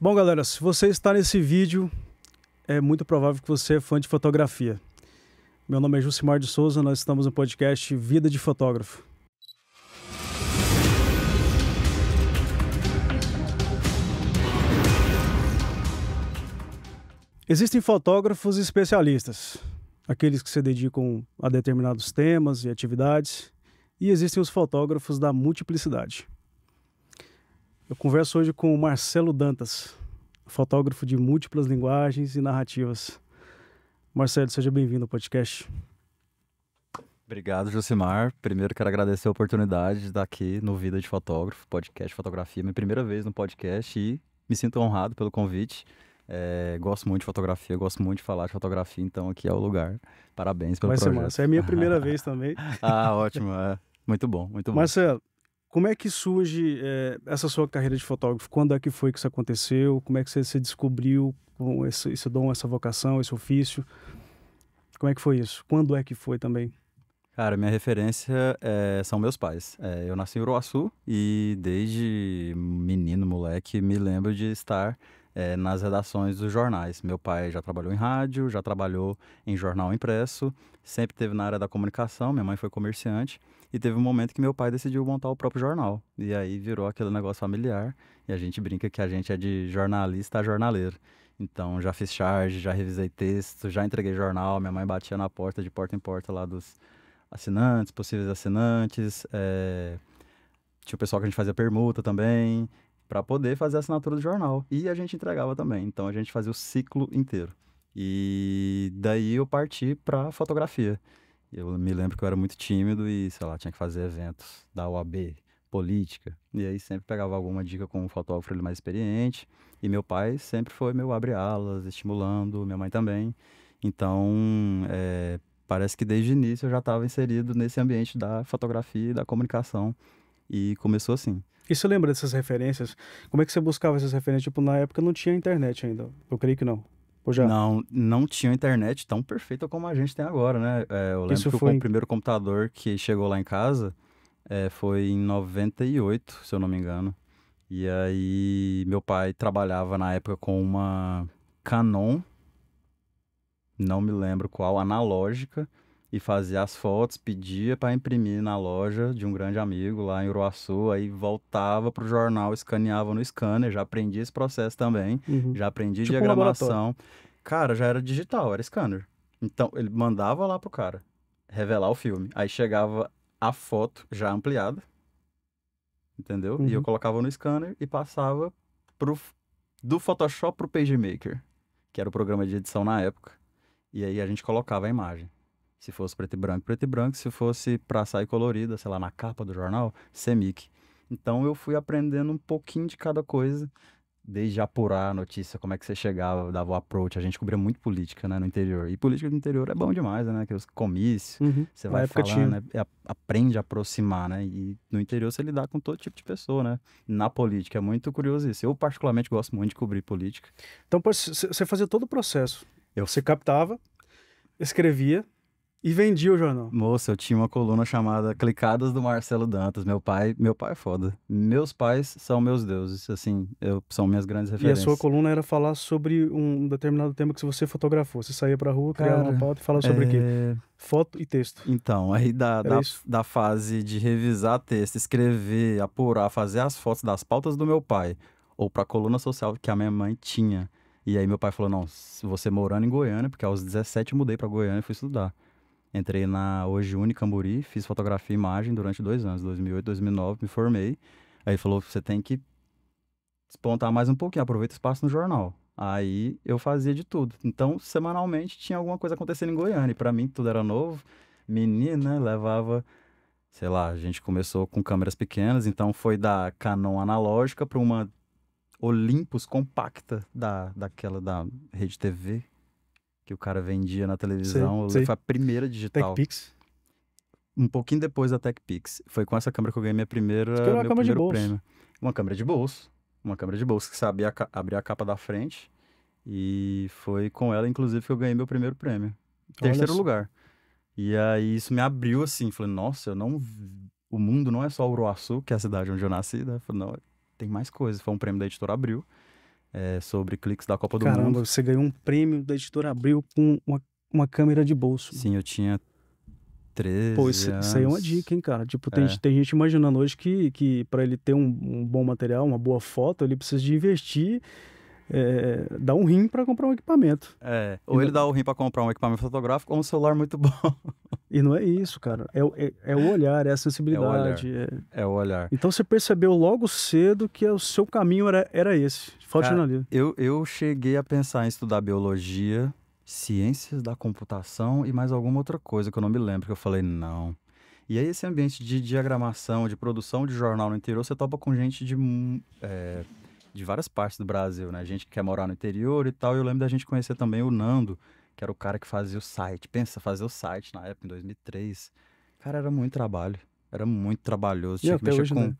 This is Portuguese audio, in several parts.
Bom, galera, se você está nesse vídeo, é muito provável que você é fã de fotografia. Meu nome é Jucimar de Souza, nós estamos no podcast Vida de Fotógrafo. Existem fotógrafos especialistas, aqueles que se dedicam a determinados temas e atividades, e existem os fotógrafos da multiplicidade. Eu converso hoje com o Marcelo Dantas, fotógrafo de múltiplas linguagens e narrativas. Marcelo, seja bem-vindo ao podcast. Obrigado, Josimar. Primeiro quero agradecer a oportunidade de estar aqui no Vida de Fotógrafo, podcast Fotografia, minha primeira vez no podcast e me sinto honrado pelo convite. É, gosto muito de fotografia, gosto muito de falar de fotografia, então aqui é o lugar. Parabéns pelo Vai projeto. Vai ser massa. É a minha primeira vez também. ah, ótimo. É. Muito bom, muito bom. Marcelo, como é que surge é, essa sua carreira de fotógrafo? Quando é que foi que isso aconteceu? Como é que você, se descobriu esse, esse dom, essa vocação, esse ofício? Como é que foi isso? Quando é que foi também? Cara, minha referência é, são meus pais. É, eu nasci em Uruaçu e desde menino, moleque, me lembro de estar é, nas redações dos jornais. Meu pai já trabalhou em rádio, já trabalhou em jornal impresso, sempre teve na área da comunicação. Minha mãe foi comerciante. E teve um momento que meu pai decidiu montar o próprio jornal. E aí virou aquele negócio familiar. E a gente brinca que a gente é de jornalista a jornaleiro. Então já fiz charge, já revisei texto, já entreguei jornal. Minha mãe batia na porta, de porta em porta lá dos assinantes, possíveis assinantes. É... Tinha o pessoal que a gente fazia permuta também, para poder fazer a assinatura do jornal. E a gente entregava também. Então a gente fazia o ciclo inteiro. E daí eu parti para fotografia. Eu me lembro que eu era muito tímido e, sei lá, tinha que fazer eventos da UAB, política. E aí sempre pegava alguma dica com um fotógrafo mais experiente. E meu pai sempre foi meu abre-alas, estimulando, minha mãe também. Então, é, parece que desde o início eu já estava inserido nesse ambiente da fotografia e da comunicação. E começou assim. E você lembra dessas referências? Como é que você buscava essas referências? Tipo, na época não tinha internet ainda. Eu creio que não. Não, não tinha internet tão perfeita como a gente tem agora, né? É, eu lembro Isso que foi... o primeiro computador que chegou lá em casa é, foi em 98, se eu não me engano. E aí, meu pai trabalhava na época com uma Canon, não me lembro qual, analógica, e fazia as fotos, pedia para imprimir na loja de um grande amigo lá em Uruaçu, aí voltava para o jornal, escaneava no scanner, já aprendi esse processo também, uhum. já aprendi tipo diagramação. Um cara, já era digital, era scanner. Então, ele mandava lá pro cara revelar o filme. Aí chegava a foto já ampliada, entendeu? Uhum. E eu uhum. colocava no scanner e passava pro, do Photoshop pro PageMaker, que era o programa de edição na época. E aí a gente colocava a imagem. Se fosse preto e branco, preto e branco. Se fosse para sair colorida, sei lá, na capa do jornal, semic. Então eu fui aprendendo um pouquinho de cada coisa, desde apurar a notícia, como é que você chegava, dava o approach. A gente cobria muito política, né, no interior. E política do interior é bom demais, né? Que os comícios, uhum. você vai falando, tinha. né, aprende a aproximar, né? E no interior você lidar com todo tipo de pessoa, né? Na política é muito curioso isso. Eu particularmente gosto muito de cobrir política. Então você fazia todo o processo. Eu. Você captava, escrevia, e vendia o jornal. Moça, eu tinha uma coluna chamada Clicadas do Marcelo Dantas. Meu pai, meu pai é foda. Meus pais são meus deuses, assim, eu, são minhas grandes referências. E a sua coluna era falar sobre um determinado tema que você fotografou. Você saía pra rua, criava uma pauta e falava sobre é... quê? Foto e texto. Então, aí da, da, da, fase de revisar texto, escrever, apurar, fazer as fotos das pautas do meu pai, ou pra coluna social que a minha mãe tinha. E aí meu pai falou, não, você morando em Goiânia, porque aos 17 eu mudei pra Goiânia e fui estudar. Entrei na hoje Unicamburi, fiz fotografia e imagem durante dois anos, 2008, 2009, me formei. Aí falou, você tem que despontar mais um pouquinho, aproveita o espaço no jornal. Aí eu fazia de tudo. Então, semanalmente tinha alguma coisa acontecendo em Goiânia. E pra mim tudo era novo. Menina, né, levava, sei lá, a gente começou com câmeras pequenas, então foi da Canon analógica para uma Olympus compacta da, daquela da Rede TV, que o cara vendia na televisão. Sei, sei. Foi a primeira digital. TechPix? Um pouquinho depois da TechPix. Foi com essa câmera que eu ganhei minha primeira, meu câmera primeiro de bolso. prêmio. Uma câmera de bolso. Uma câmera de bolso que sabia abrir a capa da frente. E foi com ela, inclusive, que eu ganhei meu primeiro prêmio. Terceiro Olha lugar. E aí isso me abriu assim. Falei, nossa, eu não. O mundo não é só Uruaçu, que é a cidade onde eu nasci. Né? Falei, não, tem mais coisas. Foi um prêmio da editora Abril é, sobre cliques da Copa Caramba, do Mundo. Caramba, você ganhou um prêmio da editora Abril com uma, uma câmera de bolso. Sim, eu tinha 13 Pô, isso, anos. isso aí é uma dica, hein, cara? Tipo, tem, é. tem gente imaginando hoje que, que para ele ter um, um, bom material, uma boa foto, ele precisa de investir é, dá um rim para comprar um equipamento. É, ou ele dá o um rim para comprar um equipamento fotográfico ou um celular muito bom. E não é isso, cara. É, é, é o olhar, é a sensibilidade. É o olhar. É, é... o olhar. Então você percebeu logo cedo que o seu caminho era, era esse, fotojornalismo. Eu, eu cheguei a pensar em estudar biologia, ciências da computação e mais alguma outra coisa que eu não me lembro, que eu falei, não. E aí esse ambiente de diagramação, de produção de jornal no interior, você topa com gente de é, de várias partes do Brasil, né? Gente que quer morar no interior e tal. E eu lembro da gente conhecer também o Nando, que era o cara que fazia o site. Pensa, fazer o site na época, em 2003. Cara, era muito trabalho. Era muito trabalhoso. Tinha que mexer hoje, com. Né?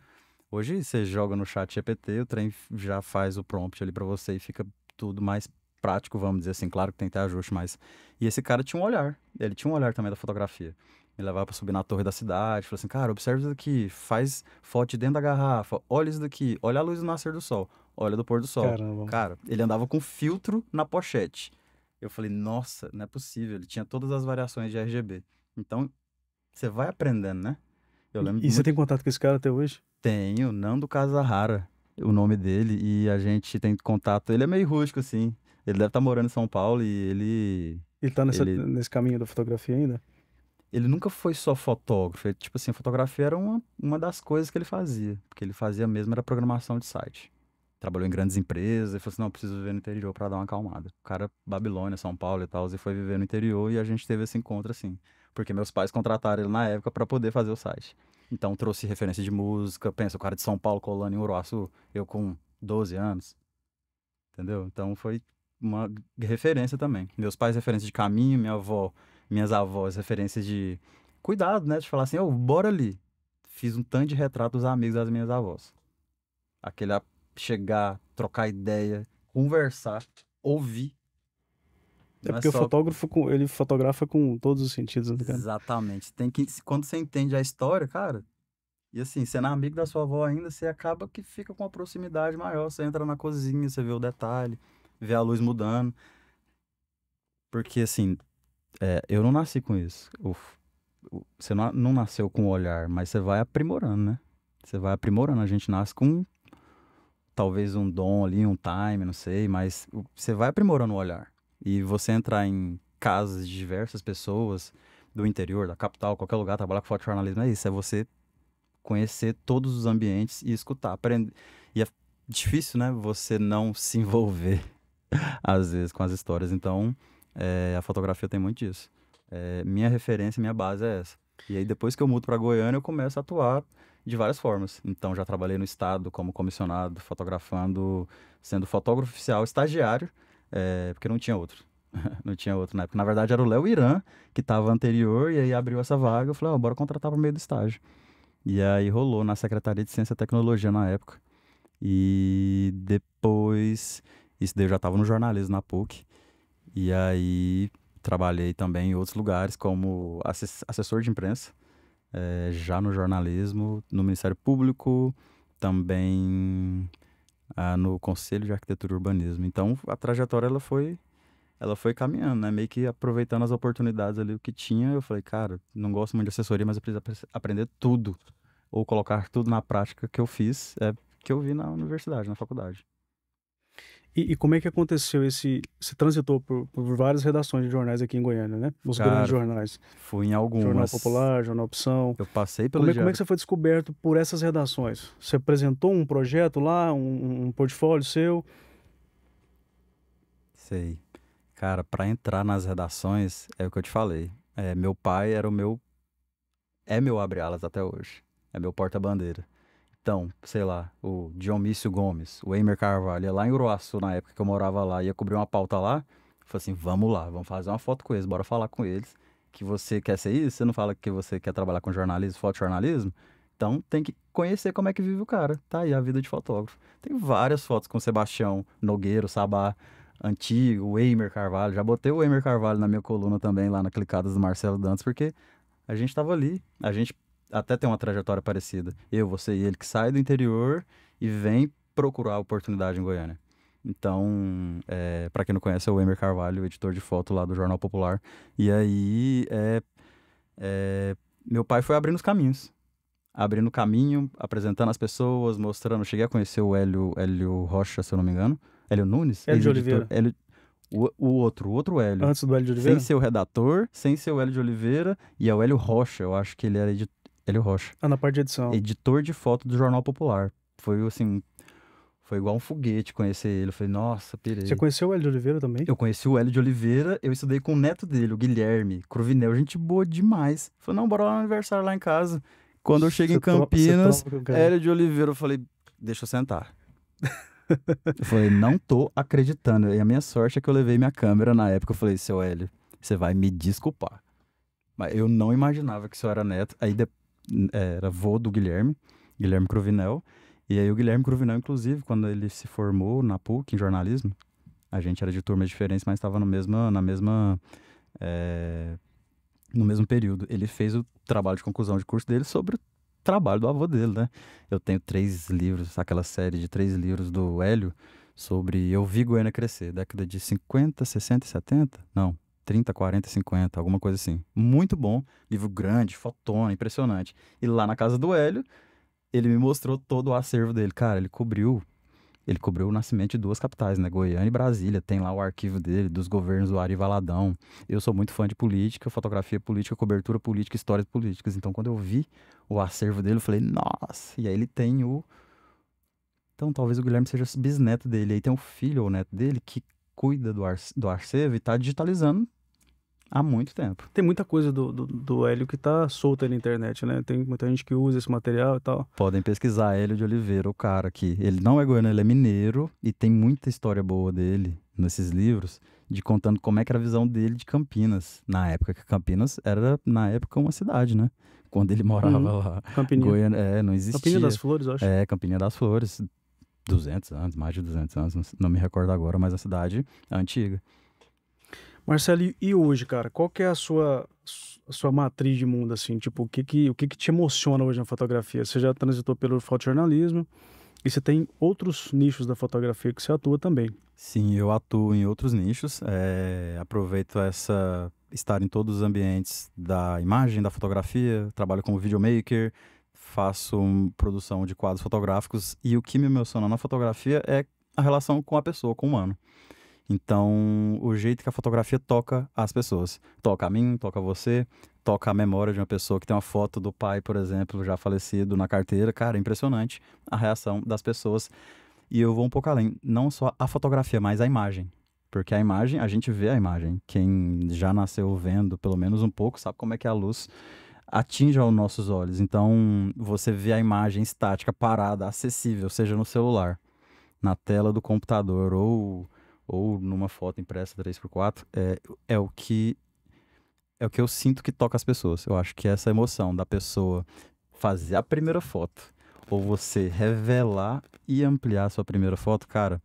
Hoje você joga no chat GPT, o trem já faz o prompt ali para você e fica tudo mais prático, vamos dizer assim. Claro que tem que ter ajuste, mas. E esse cara tinha um olhar. Ele tinha um olhar também da fotografia. Me levava para subir na torre da cidade. Falou assim: cara, observa isso daqui. Faz foto de dentro da garrafa. Olha isso daqui. Olha a luz do nascer do sol. Olha do pôr do sol. Caramba. Cara, ele andava com filtro na pochete. Eu falei, nossa, não é possível. Ele tinha todas as variações de RGB. Então, você vai aprendendo, né? Eu lembro. E muito... você tem contato com esse cara até hoje? Tenho, Nando Casarrara, o nome dele. E a gente tem contato. Ele é meio rústico, assim. Ele deve estar tá morando em São Paulo e ele. Ele tá nessa, ele... nesse caminho da fotografia ainda? Ele nunca foi só fotógrafo. tipo assim, a fotografia era uma, uma das coisas que ele fazia. Porque ele fazia mesmo, era programação de site trabalhou em grandes empresas e falou assim: não, preciso viver no interior para dar uma acalmada. O cara, Babilônia, São Paulo e tal, e foi viver no interior e a gente teve esse encontro assim. Porque meus pais contrataram ele na época para poder fazer o site. Então trouxe referência de música. Pensa, o cara de São Paulo colando em Uruaçu, eu com 12 anos. Entendeu? Então foi uma referência também. Meus pais, referência de caminho, minha avó, minhas avós, referência de cuidado, né? De falar assim, eu, oh, bora ali. Fiz um tanto de retratos dos amigos das minhas avós. Aquele chegar, trocar ideia, conversar, ouvir. É, é porque é só... o fotógrafo, ele fotografa com todos os sentidos, né, cara? Exatamente. Tem que, quando você entende a história, cara, e assim, sendo é amigo da sua avó ainda, você acaba que fica com uma proximidade maior. Você entra na cozinha, você vê o detalhe, vê a luz mudando. Porque assim, é, eu não nasci com isso. Uf, você não, não nasceu com o olhar, mas você vai aprimorando, né? Você vai aprimorando. A gente nasce com talvez um dom ali, um time, não sei, mas você vai aprimorando o olhar. E você entrar em casas de diversas pessoas do interior, da capital, qualquer lugar, trabalhar com fotojornalismo é isso, é você conhecer todos os ambientes e escutar, aprender. E é difícil, né, você não se envolver às vezes com as histórias. Então, é, a fotografia tem muito disso. É, minha referência, minha base é essa. E aí depois que eu mudo para Goiânia, eu começo a atuar de várias formas. Então, já trabalhei no Estado como comissionado, fotografando, sendo fotógrafo oficial, estagiário, é, porque não tinha outro. não tinha outro na época. Na verdade, era o Léo Irã, que estava anterior, e aí abriu essa vaga. Eu falei, oh, bora contratar para meio do estágio. E aí rolou na Secretaria de Ciência e Tecnologia na época. E depois, isso daí eu já estava no jornalismo na PUC. E aí trabalhei também em outros lugares como assessor de imprensa é, já no jornalismo, no Ministério Público, também ah, no Conselho de Arquitetura e Urbanismo. Então a trajetória ela foi ela foi caminhando, né? Meio que aproveitando as oportunidades ali o que tinha. Eu falei, cara, não gosto muito de assessoria, mas eu preciso aprender tudo ou colocar tudo na prática que eu fiz, é, que eu vi na universidade, na faculdade. E, e, como é que aconteceu esse. Você transitou por, por, várias redações de jornais aqui em Goiânia, né? Os Cara, grandes jornais. Fui em algumas. Jornal Popular, Jornal Opção. Eu passei pelo. Como, é, como é que você foi descoberto por essas redações? Você apresentou um projeto lá, um, um portfólio seu? Sei. Cara, para entrar nas redações, é o que eu te falei. É, meu pai era o meu. É meu abre-alas até hoje. É meu porta-bandeira. Então, sei lá, o Dionísio Mício Gomes, o Eimer Carvalho, é lá em Uruaçu, na época que eu morava lá, ia cobrir uma pauta lá. Falei assim: vamos lá, vamos fazer uma foto com eles, bora falar com eles. Que você quer ser isso? Você não fala que você quer trabalhar com jornalismo, fotojornalismo? Então tem que conhecer como é que vive o cara. Tá aí a vida de fotógrafo. Tem várias fotos com Sebastião Nogueiro, Sabá, antigo, o Eimer Carvalho. Já botei o Eimer Carvalho na minha coluna também, lá na Clicadas do Marcelo Dantas, porque a gente estava ali, a gente até tem uma trajetória parecida. Eu, você e ele, que sai do interior e vem procurar oportunidade em Goiânia. Então, é, para quem não conhece, é o Emer Carvalho, editor de foto lá do Jornal Popular. E aí, é, é, meu pai foi abrindo os caminhos. Abrindo o caminho, apresentando as pessoas, mostrando. cheguei a conhecer o Hélio, Hélio Rocha, se eu não me engano. Hélio Nunes? Hélio de Oliveira. Hélio, o, o, outro, o outro Hélio. Antes do Hélio de Oliveira? Sem ser o redator, sem ser o Hélio de Oliveira. E é o Hélio Rocha, eu acho que ele era editor Hélio Rocha. Ah, na parte de edição. Editor de foto do Jornal Popular. Foi assim. Foi igual um foguete conhecer ele. Eu falei, nossa, pirei. Você conheceu o Hélio de Oliveira também? Eu conheci o Hélio de Oliveira, eu estudei com o neto dele, o Guilherme Cruvinel, gente boa demais. Falei, não, bora lá no aniversário lá em casa. Quando eu chego você em Campinas, troca, Hélio de Oliveira, eu falei, deixa eu sentar. eu falei, não tô acreditando. E a minha sorte é que eu levei minha câmera na época. Eu falei, seu Hélio, você vai me desculpar. Mas eu não imaginava que o senhor era neto. Aí depois é, era avô do Guilherme, Guilherme Cruvinel. E aí o Guilherme Cruvinel, inclusive, quando ele se formou na PUC em jornalismo, a gente era de turmas diferentes, mas estava no mesma, na mesma é, no mesmo período. Ele fez o trabalho de conclusão de curso dele sobre o trabalho do avô dele, né? Eu tenho três livros, aquela série de três livros do Hélio sobre Eu Vi Goiânia Crescer, década de 50, 60 e 70? Não, 30, 40, 50, alguma coisa assim. Muito bom, livro grande, fotona, impressionante. E lá na casa do Hélio, ele me mostrou todo o acervo dele. Cara, ele cobriu ele cobriu o nascimento de duas capitais, né? Goiânia e Brasília. Tem lá o arquivo dele, dos governos do Ari Valadão. Eu sou muito fã de política, fotografia política, cobertura política, histórias políticas. Então, quando eu vi o acervo dele, eu falei, nossa! E aí ele tem o. Então, talvez o Guilherme seja bisneto dele. Aí tem um filho ou neto dele que cuida do, ar... do acervo e tá digitalizando Há muito tempo. Tem muita coisa do, do, do, Hélio que tá solta na internet, né? Tem muita gente que usa esse material e tal. Podem pesquisar Hélio de Oliveira, o cara que ele não é goiano, ele é mineiro e tem muita história boa dele nesses livros de contando como é que era a visão dele de Campinas, na época que Campinas era na época uma cidade, né? Quando ele morava uhum. lá. Campinha. Goiânia, é, não existia. Campinha das Flores, acho. É, Campinha das Flores. 200 anos, mais de 200 anos, não me recordo agora, mas a cidade antiga. Marcelo, e hoje, cara, qual que é a sua a sua matriz de mundo assim, tipo, o que que o que que te emociona hoje na fotografia? Você já transitou pelo fotojornalismo e você tem outros nichos da fotografia que você atua também. Sim, eu atuo em outros nichos, é, aproveito essa estar em todos os ambientes da imagem, da fotografia, trabalho como videomaker, faço produção de quadros fotográficos e o que me emociona na fotografia é a relação com a pessoa, com o humano. Então, o jeito que a fotografia toca as pessoas. Toca a mim, toca a você, toca a memória de uma pessoa que tem uma foto do pai, por exemplo, já falecido na carteira. Cara, é impressionante a reação das pessoas. E eu vou um pouco além, não só a fotografia, mas a imagem. Porque a imagem, a gente vê a imagem. Quem já nasceu vendo, pelo menos um pouco, sabe como é que a luz atinge aos nossos olhos. Então, você vê a imagem estática, parada, acessível, seja no celular, na tela do computador ou ou numa foto impressa 3x4, é, é o que é o que eu sinto que toca as pessoas. Eu acho que é essa emoção da pessoa fazer a primeira foto ou você revelar e ampliar a sua primeira foto, cara,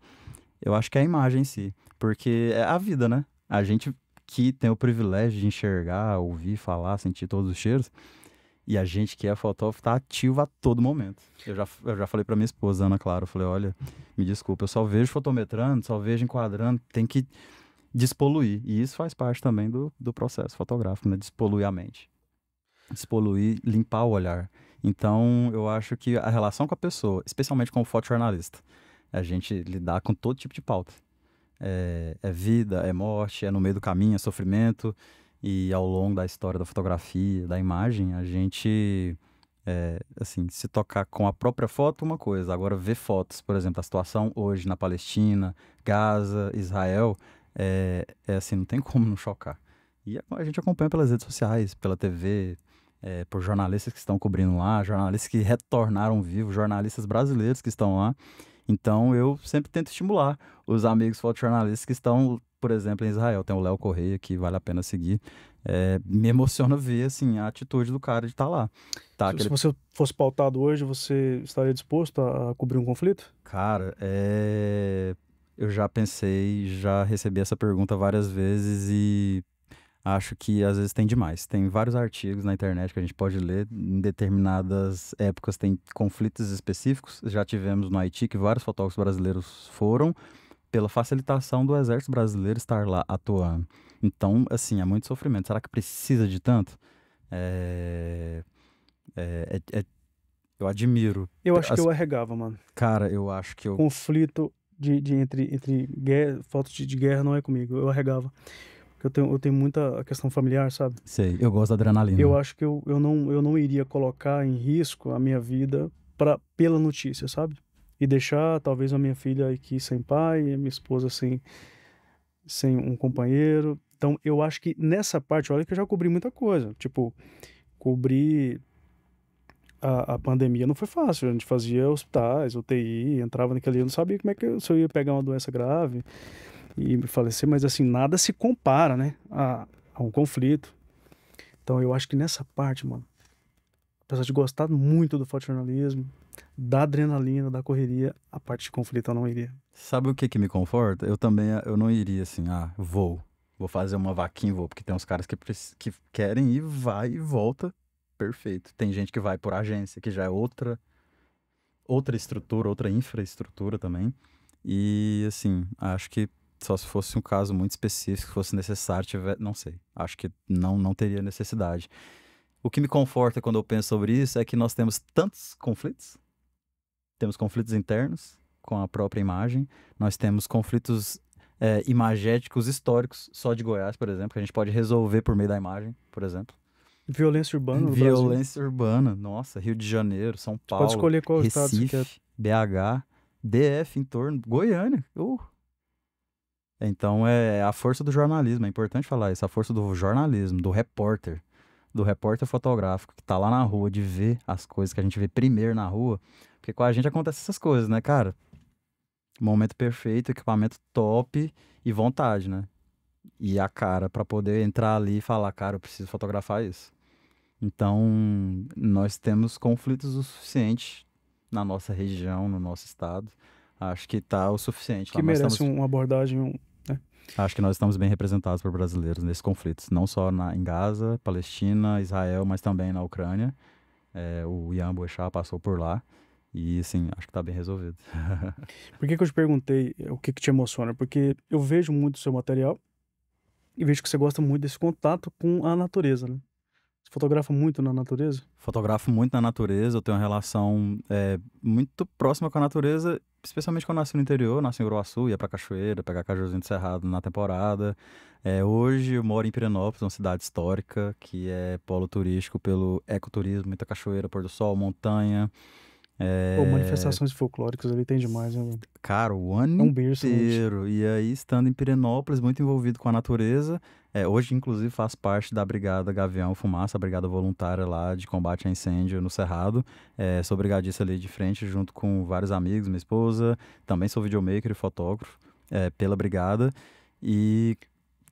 eu acho que é a imagem em si, porque é a vida, né? A gente que tem o privilégio de enxergar, ouvir, falar, sentir todos os cheiros, e a gente que é fotógrafo tá ativo a todo momento. Eu já, eu já falei para minha esposa, Ana Clara, eu falei, olha, me desculpa, eu só vejo fotometrando, só vejo enquadrando, tem que despoluir. E isso faz parte também do, do processo fotográfico, né? Despoluir a mente. Despoluir, limpar o olhar. Então, eu acho que a relação com a pessoa, especialmente com o fotojornalista, é a gente lidar com todo tipo de pauta. É, é, vida, é morte, é no meio do caminho, é sofrimento, e ao longo da história da fotografia, da imagem, a gente é, assim, se tocar com a própria foto, uma coisa. Agora, ver fotos, por exemplo, a situação hoje na Palestina, Gaza, Israel, é, é assim, não tem como não chocar. E a, a gente acompanha pelas redes sociais, pela TV, é, por jornalistas que estão cobrindo lá, jornalistas que retornaram vivos, jornalistas brasileiros que estão lá. Então, eu sempre tento estimular os amigos fotojornalistas que estão por exemplo, em Israel, tem o Léo Correia, que vale a pena seguir. É, me emociona ver, assim, a atitude do cara de estar tá lá. Tá, se, aquele... se, você fosse pautado hoje, você estaria disposto a, a cobrir um conflito? Cara, é... eu já pensei, já recebi essa pergunta várias vezes e acho que às vezes tem demais. Tem vários artigos na internet que a gente pode ler. Em determinadas épocas tem conflitos específicos. Já tivemos no Haiti que vários fotógrafos brasileiros foram pela facilitação do exército brasileiro estar lá atuando. Então, assim, é muito sofrimento. Será que precisa de tanto? É... É, é, é eu admiro. Eu acho As... que eu arregava, mano. Cara, eu acho que eu. Conflito de, de entre, entre guerra, de, de, guerra não é comigo. Eu arregava. Porque eu tenho, eu tenho muita questão familiar, sabe? Sei, eu gosto da adrenalina. Eu acho que eu, eu, não, eu não iria colocar em risco a minha vida pra, pela notícia, sabe? e deixar talvez a minha filha aqui sem pai, a minha esposa sem, sem um companheiro. Então, eu acho que nessa parte, olha que eu já cobri muita coisa. Tipo, cobrir a, a, pandemia não foi fácil. A gente fazia hospitais, UTI, entrava naquele dia, não sabia como é que eu, se eu ia pegar uma doença grave e falecer, mas assim, nada se compara, né, a, a um conflito. Então, eu acho que nessa parte, mano, apesar de gostar muito do fotojornalismo, da adrenalina, da correria, a parte de conflito eu não iria. Sabe o que que me conforta? Eu também, eu não iria assim, ah, vou, vou fazer uma vaquinha, vou, porque tem uns caras que, que querem ir, vai e volta, perfeito. Tem gente que vai por agência, que já é outra, outra estrutura, outra infraestrutura também. E, assim, acho que só se fosse um caso muito específico, fosse necessário, tiver, não sei. Acho que não, não teria necessidade. O que me conforta quando eu penso sobre isso é que nós temos tantos conflitos, temos conflitos internos com a própria imagem, nós temos conflitos é, imagéticos históricos só de Goiás, por exemplo, que a gente pode resolver por meio da imagem, por exemplo. Violência urbana Violência Brasil. urbana, nossa, Rio de Janeiro, São Você Paulo, pode escolher qual Recife, estado BH, DF em torno, Goiânia. Uh. Então é a força do jornalismo, é importante falar isso, a força do jornalismo, do repórter, do repórter fotográfico que está lá na rua, de ver as coisas que a gente vê primeiro na rua, porque com a gente acontece essas coisas, né, cara? Momento perfeito, equipamento top e vontade, né? E a cara para poder entrar ali e falar, cara, eu preciso fotografar isso. Então, nós temos conflitos o suficiente na nossa região, no nosso estado. Acho que tá o suficiente. Que lá merece estamos... uma abordagem. Né? Acho que nós estamos bem representados por brasileiros nesses conflitos, não só na, em Gaza, Palestina, Israel, mas também na Ucrânia. É, o Ian Boechat passou por lá. E assim, acho que tá bem resolvido. Por que, que eu te perguntei eh, o que, que te emociona? Porque eu vejo muito o seu material e vejo que você gosta muito desse contato com a natureza, né? Você fotografa muito na natureza? Fotografo muito na natureza, eu tenho uma relação é, muito próxima com a natureza, especialmente quando eu nasci no interior, nasci em Uruaçu, ia pra cachoeira, pegar cajuzinho de cerrado na temporada. É, hoje eu moro em Pirenópolis, uma cidade histórica, que é polo turístico pelo ecoturismo, muita cachoeira, pôr do sol, montanha. É... Pô, manifestações folclóricas ali tem demais, né? Cara, o ano é um berço, né, inteiro. Gente. E aí, estando em Pirenópolis, muito envolvido com a natureza. É, hoje, inclusive, faz parte da Brigada Gavião Fumaça, a brigada voluntária lá de combate a incêndio no Cerrado. É, sou brigadista ali de frente, junto com vários amigos, minha esposa. Também sou videomaker e fotógrafo é, pela brigada. E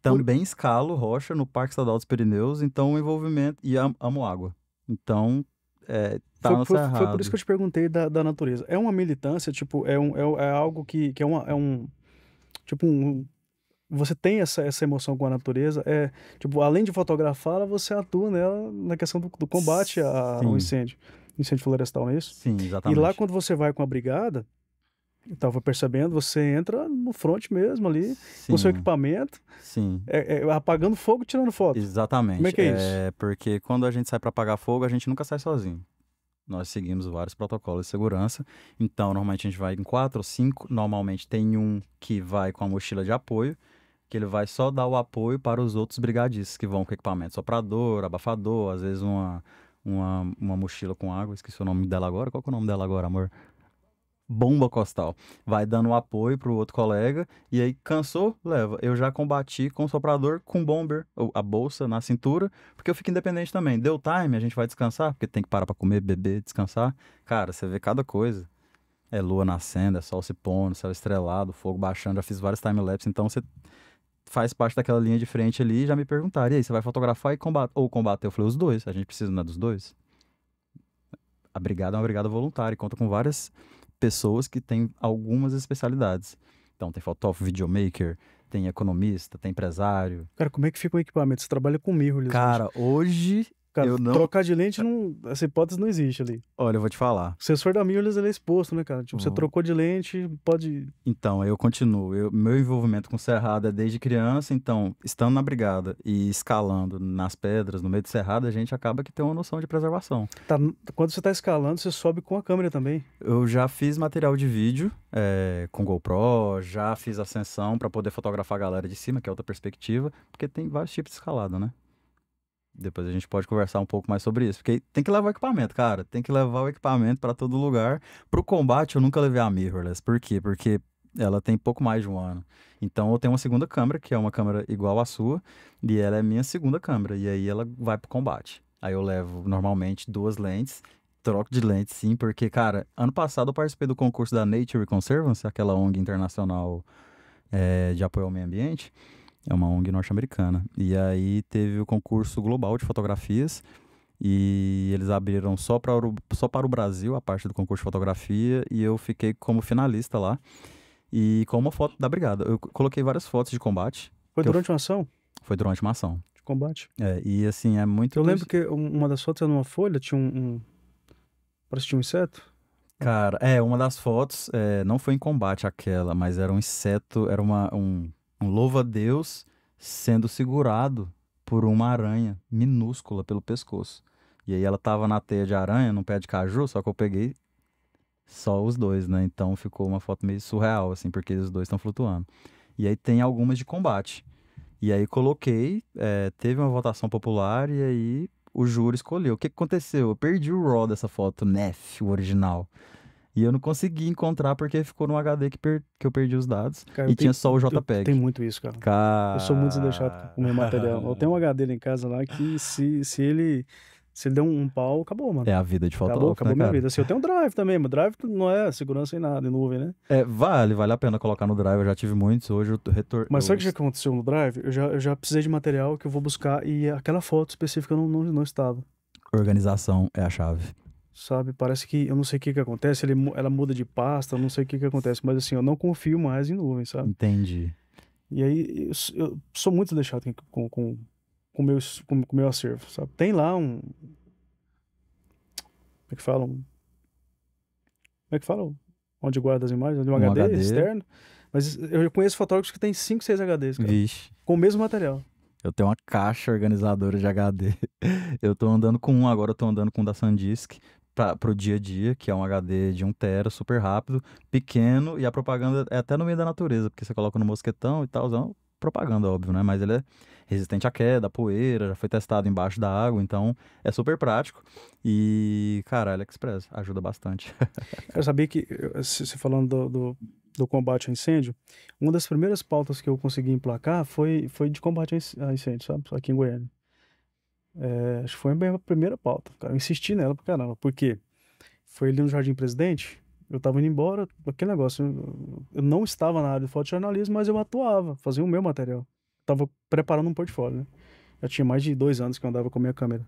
também escalo rocha no Parque Estadual dos Pirineus. Então, o envolvimento... E amo água. Então, é, tá foi, foi, foi, por isso que eu te perguntei da, da natureza. É uma militância, tipo, é, um, é, é algo que, que é, uma, é um. Tipo, um, você tem essa, essa emoção com a natureza. É, tipo, além de fotografá-la, você atua nela na questão do, do combate a, ao incêndio. Incêndio florestal, não é isso? Sim, exatamente. E lá, quando você vai com a brigada, estava percebendo, você entra no front mesmo ali, Sim. com seu equipamento. Sim. É, é, apagando fogo tirando foto. Exatamente. Como é que é, é isso? É porque quando a gente sai para apagar fogo, a gente nunca sai sozinho. Nós seguimos vários protocolos de segurança. Então, normalmente a gente vai em quatro ou cinco. Normalmente tem um que vai com a mochila de apoio, que ele vai só dar o apoio para os outros brigadistas que vão com equipamento soprador, abafador, às vezes uma, uma, uma mochila com água. Esqueci o nome dela agora. Qual é o nome dela agora, amor? bomba costal. Vai dando um apoio pro outro colega e aí cansou, leva. Eu já combati com soprador, com bomber, a bolsa na cintura, porque eu fico independente também. Deu time, a gente vai descansar, porque tem que parar para comer, beber, descansar. Cara, você vê cada coisa. É lua nascendo, é sol se pondo, céu estrelado, fogo baixando. Já fiz vários time lapse, então você faz parte daquela linha de frente ali e já me perguntaram: e aí, você vai fotografar e combater, ou combater? Eu falei: os dois, a gente precisa né, dos dois. A brigada é uma brigada voluntária, e conta com várias pessoas que têm algumas especialidades. Então, tem fotógrafo, videomaker, tem economista, tem empresário. Cara, como é que fica o equipamento? Você trabalha com mirrorless? Né? Cara, hoje Cara, eu não... trocar de lente, não, essa hipótese não existe ali. Olha, eu vou te falar. O sensor da mirrorless ele é exposto, né, cara? Tipo, uhum. você trocou de lente, pode... Então, eu continuo. Eu, meu envolvimento com cerrado é desde criança, então, estando na brigada e escalando nas pedras, no meio de cerrado, a gente acaba que tem uma noção de preservação. Tá, quando você está escalando, você sobe com a câmera também? Eu já fiz material de vídeo é, com GoPro, já fiz ascensão para poder fotografar a galera de cima, que é outra perspectiva, porque tem vários tipos de escalada, né? Depois a gente pode conversar um pouco mais sobre isso. Porque tem que levar o equipamento, cara. Tem que levar o equipamento para todo lugar. Pro combate, eu nunca levei a mirrorless. Por quê? Porque ela tem pouco mais de um ano. Então eu tenho uma segunda câmera, que é uma câmera igual à sua, e ela é minha segunda câmera. E aí ela vai pro combate. Aí eu levo normalmente duas lentes, troco de lentes sim, porque, cara, ano passado eu participei do concurso da Nature Conservancy, aquela ONG internacional é, de apoio ao meio ambiente é uma ONG norte-americana. E aí teve o concurso global de fotografias e eles abriram só para o, só para o Brasil a parte do concurso de fotografia e eu fiquei como finalista lá e com uma foto da brigada. Eu coloquei várias fotos de combate. Foi durante eu... uma ação? Foi durante uma ação. De combate? É, e assim, é muito... Eu lembro que uma das fotos era numa folha, tinha um... um... Parece que tinha um inseto? Cara, é, uma das fotos é, não foi em combate aquela, mas era um inseto, era uma, um um louva-a-Deus sendo segurado por uma aranha minúscula pelo pescoço. E aí ela tava na teia de aranha, num pé de caju, só que eu peguei só os dois, né? Então ficou uma foto meio surreal, assim, porque os dois estão flutuando. E aí tem algumas de combate. E aí coloquei, é, teve uma votação popular e aí o júri escolheu. O que aconteceu? Eu perdi o RAW dessa foto, NEF, o original. E eu não consegui encontrar porque ficou no HD que, per... que eu perdi os dados. Cara, e tinha tenho... só o JPEG. Tem muito isso, cara. Eu sou muito desleixado com o meu material. eu tenho um HD em casa lá que se, se ele. Se ele der um pau, acabou, mano. É a vida de fotógrafo. Acabou, acabou né, minha cara? vida. Assim, eu tenho um drive também, mas drive não é segurança em nada, em nuvem, né? É, vale, vale a pena colocar no drive. Eu já tive muitos, hoje eu retorno. Mas sabe o que já aconteceu no drive? Eu já, eu já precisei de material que eu vou buscar e aquela foto específica não, não, não estava. Organização é a chave sabe? Parece que eu não sei o que que acontece, ele, ela muda de pasta, não sei o que que acontece, mas assim, eu não confio mais em nuvem, sabe? Entendi. E aí, eu, eu sou muito deixado com, com, com, meu com, com meu acervo, sabe? Tem lá um... Como é que fala? Um, como é que fala? Onde guarda as imagens? Onde um, um HD, HD, externo. Mas eu conheço fotógrafos que têm 5, 6 HDs, cara. Vixe. Com o mesmo material. Eu tenho uma caixa organizadora de HD. eu tô andando com um, agora eu tô andando com da SanDisk para o dia a dia, que é um HD de 1 tera, super rápido, pequeno, e a propaganda é até no meio da natureza, porque você coloca no mosquetão e tal, é propaganda, óbvio, né? Mas ele é resistente à queda, à poeira, já foi testado embaixo da água, então é super prático. E, cara, AliExpress ajuda bastante. eu sabia que, eh, se falando do, do, do, combate ao incêndio, uma das primeiras pautas que eu consegui emplacar foi, foi de combate a incêndio, sabe? Aqui em Goiânia. É, acho que foi a primeira pauta, cara. Eu insisti nela pra caramba, porque foi ali no Jardim Presidente, eu tava indo embora, aquele negócio. Eu, não estava na área de fotojornalismo, mas eu atuava, fazia o meu material. estava tava preparando um portfólio, né? Já tinha mais de dois anos que eu andava com a minha câmera.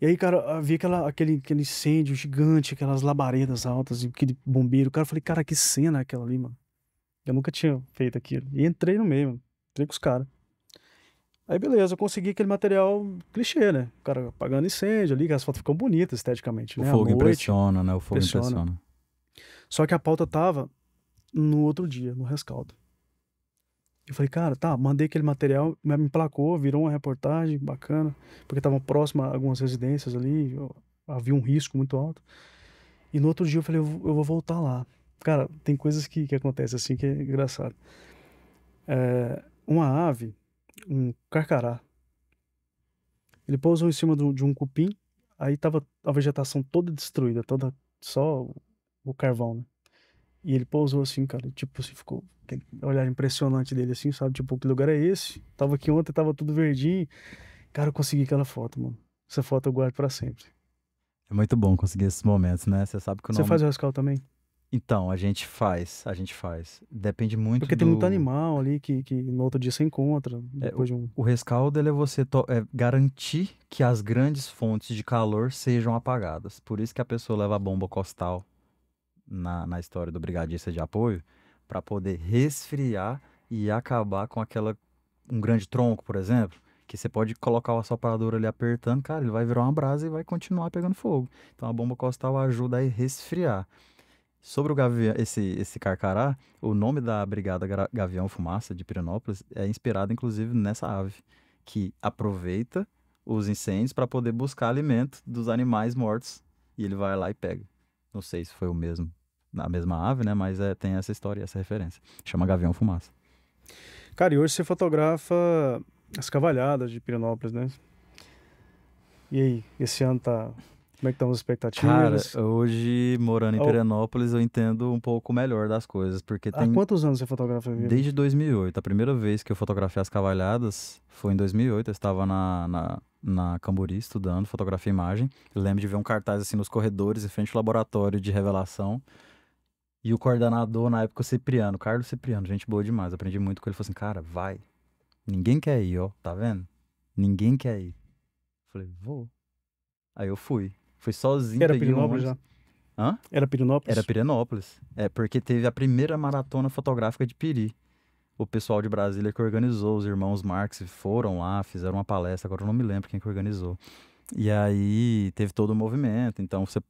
E aí, cara, vi aquela, aquele, aquele incêndio gigante, aquelas labaredas altas, aquele bombeiro. O cara, falei, cara, que cena aquela ali, mano. Eu nunca tinha feito aquilo. E entrei no meio, mano. Entrei com os caras. Aí beleza, eu consegui aquele material clichê, né? O cara apagando incêndio ali, que as fotos ficam bonitas esteticamente. O né? fogo impressiona, né? O fogo impressiona. impressiona. Só que a pauta tava no outro dia, no rescaldo. Eu falei, cara, tá, mandei aquele material, me emplacou, virou uma reportagem bacana, porque estavam próximas algumas residências ali, havia um risco muito alto. E no outro dia eu falei, eu, eu vou voltar lá. Cara, tem coisas que, que acontecem assim que é engraçado. É, uma ave um carcará. Ele pousou em cima de um cupim, aí tava a vegetação toda destruída, toda só o, o carvão, né? E ele pousou assim, cara, tipo assim, ficou aquele olhar impressionante dele assim, sabe? Tipo, que lugar é esse? Tava aqui ontem, tava tudo verdinho. Cara, eu consegui aquela foto, mano. Essa foto eu guardo para sempre. É muito bom conseguir esses momentos, né? Você sabe que o nome... Você faz o rascal também? Então, a gente faz, a gente faz. Depende muito Porque tem muito animal ali que, que no outro dia você encontra. É, depois é, o, de um... o rescaldo é você to... é garantir que as grandes fontes de calor sejam apagadas. Por isso que a pessoa leva a bomba costal na, na história do brigadista de apoio, para poder resfriar e acabar com aquela... Um grande tronco, por exemplo, que você pode colocar o assopador ali apertando, cara, ele vai virar uma brasa e vai continuar pegando fogo. Então, a bomba costal ajuda a resfriar. Sobre o gavião, esse, esse carcará, o nome da brigada Gavião Fumaça de Piranópolis é inspirado inclusive nessa ave, que aproveita os incêndios para poder buscar alimento dos animais mortos e ele vai lá e pega. Não sei se foi o mesmo, a mesma ave, né? Mas é, tem essa história, essa referência. Chama Gavião Fumaça. Cara, e hoje você fotografa as cavalhadas de Piranópolis, né? E aí, esse ano tá como é que estão as expectativas? Cara, hoje, morando em oh. eu entendo um pouco melhor das coisas, porque Há quantos anos você fotografa? Vivo? Desde 2008. A primeira vez que eu fotografei as cavalhadas foi em 2008. Eu estava na, na, na Camburi estudando fotografia e imagem. Eu lembro de ver um cartaz assim nos corredores, em frente ao laboratório de revelação. E o coordenador, na época, o Cipriano, Carlos Cipriano, gente boa demais. aprendi muito com ele. Ele falou assim, cara, vai. Ninguém quer ir, ó. Tá vendo? Ninguém quer ir. Eu falei, vou. Aí eu fui. Foi sozinho. Era Pirinópolis já. Hã? Era Pirinópolis? Era Pirinópolis. É, porque teve a primeira maratona fotográfica de Piri. O pessoal de Brasília que organizou, os irmãos Marx foram lá, fizeram uma palestra, agora eu não me lembro quem que organizou. E aí teve todo o movimento. Então, você,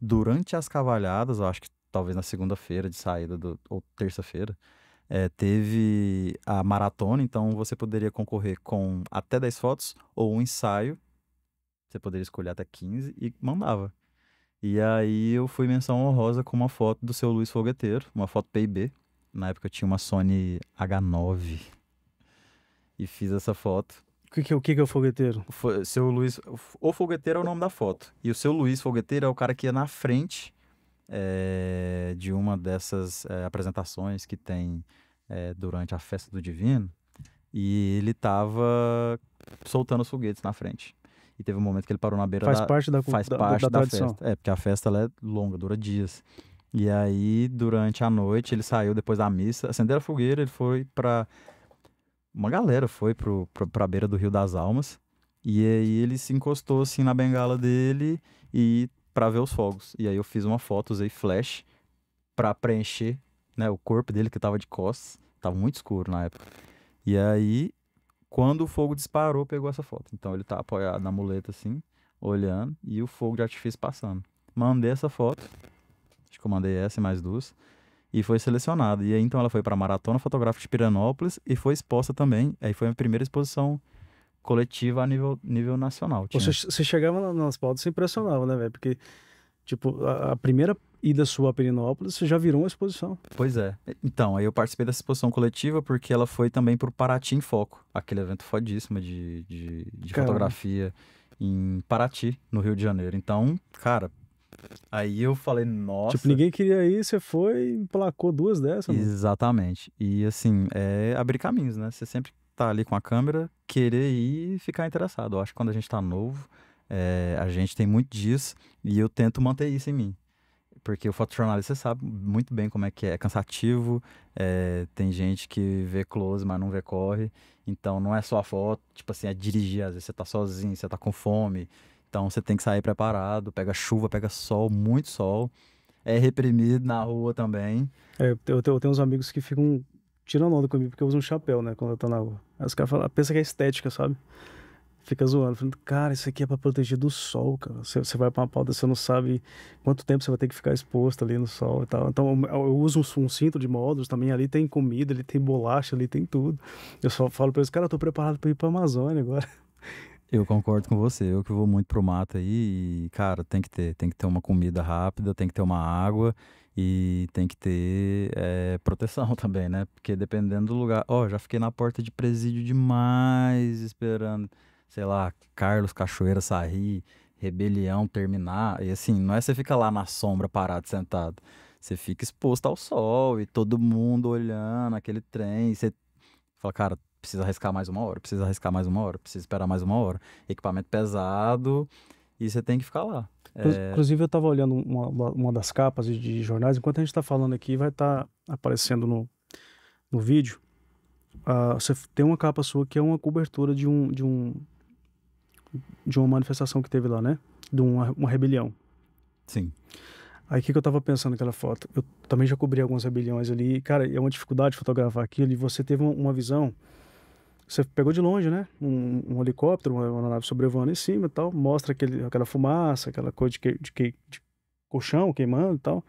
durante as cavalhadas, eu acho que talvez na segunda-feira de saída, do, ou terça-feira, é, teve a maratona. Então, você poderia concorrer com até 10 fotos ou um ensaio você poderia escolher até 15 e mandava. E aí eu fui menção honrosa com uma foto do seu Luiz Fogueteiro, uma foto PIB. Na época eu tinha uma Sony H9 e fiz essa foto. É o que, o que é o fogueteiro? O seu Luiz. O fogueteiro é o nome da foto. E o seu Luiz Fogueteiro é o cara que ia é na frente é, de uma dessas é, apresentações que tem é, durante a festa do Divino. E ele tava soltando os foguetes na frente. E teve um momento que ele parou na beira faz da... Parte da faz da, parte da, da, da festa. É, porque a festa ela é longa, dura dias. E aí, durante a noite, ele saiu depois da missa, acenderam a fogueira, ele foi para Uma galera foi para pra, beira do Rio das Almas. E aí ele se encostou assim na bengala dele e para ver os fogos. E aí eu fiz uma foto, usei flash para preencher, né, o corpo dele que tava de costas, tava muito escuro na época. E aí quando o fogo disparou, pegou essa foto. Então ele tá apoiado na muleta assim, olhando, e o fogo de artifício passando. Mandei essa foto, acho que eu mandei essa e mais duas, e foi selecionada. E aí então ela foi para a Maratona Fotográfica de Piranópolis e foi exposta também. Aí foi a primeira exposição coletiva a nível, nível nacional. Você, chegava nas pautas e impressionava, né, velho? Porque, tipo, a, a primeira e da sua Perinópolis, você já virou uma exposição. Pois é. Então, aí eu participei dessa exposição coletiva porque ela foi também para o Paraty em Foco, aquele evento fodíssimo de, de, de fotografia em Paraty, no Rio de Janeiro. Então, cara, Aí eu falei, nossa. Tipo, ninguém queria ir, você foi e placou duas dessas. Mano. Né? Exatamente. E assim, é abrir caminhos, né? Você sempre tá ali com a câmera, querer ir e ficar interessado. Eu acho que quando a gente tá novo, é, a gente tem muito disso e eu tento manter isso em mim porque o fotojornalista sabe muito bem como é que é, é cansativo, é, tem gente que vê close, mas não vê corre, então não é só a foto, tipo assim, é dirigir, às vezes você tá sozinho, você tá com fome, então você tem que sair preparado, pega chuva, pega sol, muito sol, é reprimido na rua também. É, eu, tenho, eu tenho uns amigos que ficam tirando onda comigo porque eu uso um chapéu, né, quando eu tô na rua. Aí os caras falam, ah, pensa que é estética, sabe? fica zoando, falando, cara, isso aqui é para proteger do sol, cara. Você, você vai para uma pauta, você não sabe quanto tempo você vai ter que ficar exposto ali no sol e tal. Então, eu uso um, um cinto de módulos também, ali tem comida, ali tem bolacha, ali tem tudo. Eu só falo para eles, cara, eu tô preparado para ir para Amazônia agora. Eu concordo com você, eu que vou muito pro mato aí, e, cara, tem que ter, tem que ter uma comida rápida, tem que ter uma água e tem que ter é, proteção também, né? Porque dependendo do lugar, ó, oh, já fiquei na porta de presídio demais esperando sei lá, Carlos Cachoeira Sarri, Rebelião terminar. E assim, não é você fica lá na sombra parado, sentado. Você fica exposto ao sol e todo mundo olhando aquele trem. E você fala, cara, precisa arriscar mais uma hora, precisa arriscar mais uma hora, precisa esperar mais uma hora. Equipamento pesado e você tem que ficar lá. É... Inclusive, eu estava olhando uma, uma, das capas de, jornais. Enquanto a gente está falando aqui, vai estar tá aparecendo no, no vídeo. Uh, você tem uma capa sua que é uma cobertura de um, de um de uma manifestação que teve lá, né? De uma, uma rebelião. Sim. Aí o que, que, eu tava pensando naquela foto? Eu também já cobri algumas rebeliões ali. Cara, é uma dificuldade fotografar aquilo e você teve uma, uma visão. Você pegou de longe, né? Um, um helicóptero, uma nave sobrevoando em cima e tal. Mostra aquele, aquela fumaça, aquela coisa de, que, de, que, de colchão queimando e tal.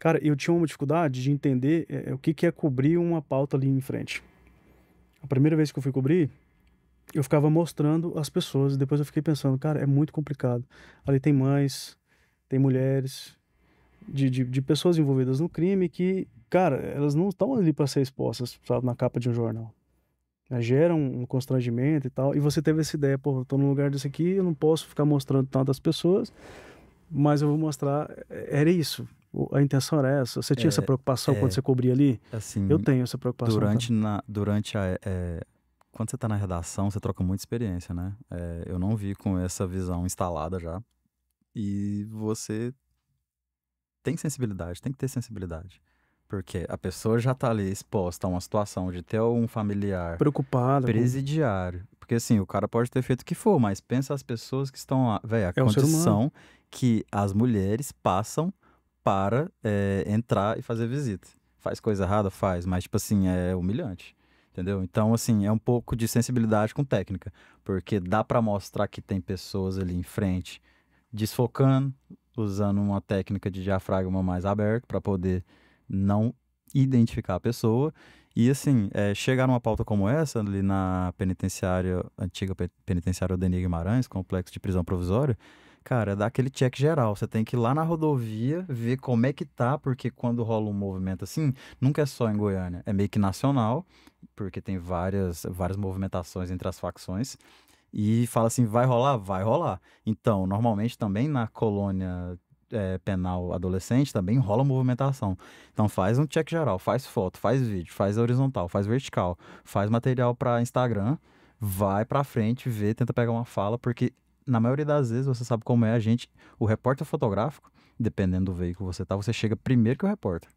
Cara, eu tinha uma dificuldade de entender é, é o que, que é cobrir uma pauta ali em frente. A primeira vez que eu fui cobrir, eu ficava mostrando as pessoas. E depois eu fiquei pensando, cara, é muito complicado. Ali tem mães, tem mulheres, de, de, de pessoas envolvidas no crime que, cara, elas não estão ali para ser expostas, sabe, na capa de um jornal. Elas né, geram um constrangimento e tal. E você teve essa ideia, pô, eu tô num lugar desse aqui, eu não posso ficar mostrando tantas pessoas, mas eu vou mostrar. É, era isso. A intenção era essa? Você tinha é, essa preocupação é, quando você cobria ali? Assim, eu tenho essa preocupação. Durante, na, durante a, é quando você está na redação, você troca muita experiência, né? É, eu não vi com essa visão instalada já. E você tem sensibilidade, tem que ter sensibilidade. Porque a pessoa já está ali exposta a uma situação de ter um familiar preocupado, presidiário. Com... Porque assim, o cara pode ter feito o que for, mas pensa as pessoas que estão lá. Véi, a é condição um que as mulheres passam para é, entrar e fazer visita. Faz coisa errada? Faz, mas tipo assim, é humilhante entendeu? Então, assim, é um pouco de sensibilidade com técnica, porque dá para mostrar que tem pessoas ali em frente desfocando, usando uma técnica de diafragma mais aberto para poder não identificar a pessoa. E, assim, é, chegar numa pauta como essa, ali na penitenciária, antiga penitenciária Odenir Guimarães, complexo de prisão provisória, cara, dá aquele check geral. Você tem que ir lá na rodovia, ver como é que tá, porque quando rola um movimento assim, nunca é só em Goiânia, é meio que nacional, porque tem várias, várias movimentações entre as facções. E fala assim, vai rolar? Vai rolar. Então, normalmente também na colônia é, penal adolescente também rola movimentação. Então faz um check geral, faz foto, faz vídeo, faz horizontal, faz vertical, faz material para Instagram, vai para frente, vê, tenta pegar uma fala, porque na maioria das vezes, você sabe como é a gente, o repórter fotográfico, dependendo do veículo que você tá, você chega primeiro que o repórter.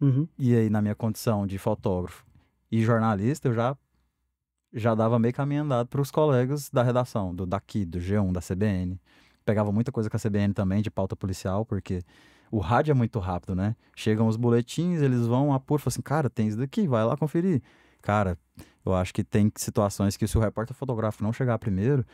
Uhum. E aí, na minha condição de fotógrafo e jornalista, eu já já dava meio caminho andado para os colegas da redação, do daqui, do G1, da CBN. Pegava muita coisa com a CBN também, de pauta policial, porque o rádio é muito rápido, né? Chegam os boletins, eles vão apurar, falam assim, cara, tem isso daqui, vai lá conferir. Cara, eu acho que tem situações que se o repórter fotográfico não chegar primeiro,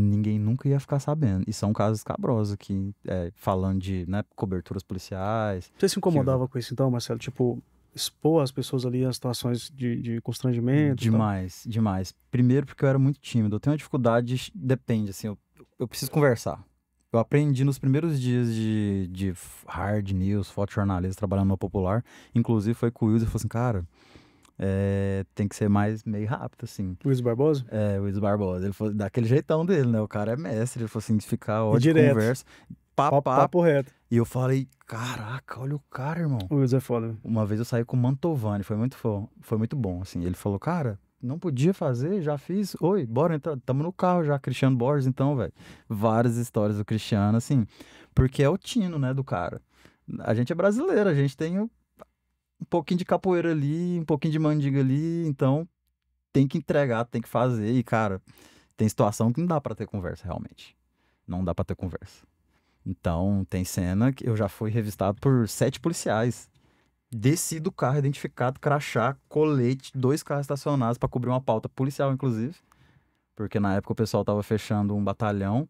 ninguém nunca ia ficar sabendo. E são casos cabrosos que, é, falando de né, coberturas policiais. Você se incomodava que... com isso então, Marcelo? Tipo, expor as pessoas ali a situações de, de constrangimento? Demais, demais. Primeiro porque eu era muito tímido. Eu tenho uma dificuldade, depende, assim, eu, eu preciso conversar. Eu aprendi nos primeiros dias de, de hard news, foto jornalista, trabalhando no Popular. Inclusive foi com o Wilson e falou assim, cara é, tem que ser mais meio rápido, assim. Luiz Barbosa? É, Luiz Barbosa. Ele falou, daquele jeitão dele, né? O cara é mestre, ele falou assim, de ficar ótimo de conversa. Papo, papo, papo reto. E eu falei, caraca, olha o cara, irmão. O Luiz é foda. Né? Uma vez eu saí com o Mantovani, foi muito, foi muito bom, assim. Ele falou, cara, não podia fazer, já fiz. Oi, bora entrar. Tamo no carro já, Cristiano Borges, então, velho. Várias histórias do Cristiano, assim. Porque é o tino, né, do cara. A gente é brasileiro, a gente tem o um pouquinho de capoeira ali, um pouquinho de mandiga ali, então tem que entregar, tem que fazer. E, cara, tem situação que não dá para ter conversa, realmente. Não dá para ter conversa. Então, tem cena que eu já fui revistado por sete policiais. Desci do carro identificado, crachá, colete, dois carros estacionados para cobrir uma pauta policial, inclusive. Porque na época o pessoal tava fechando um batalhão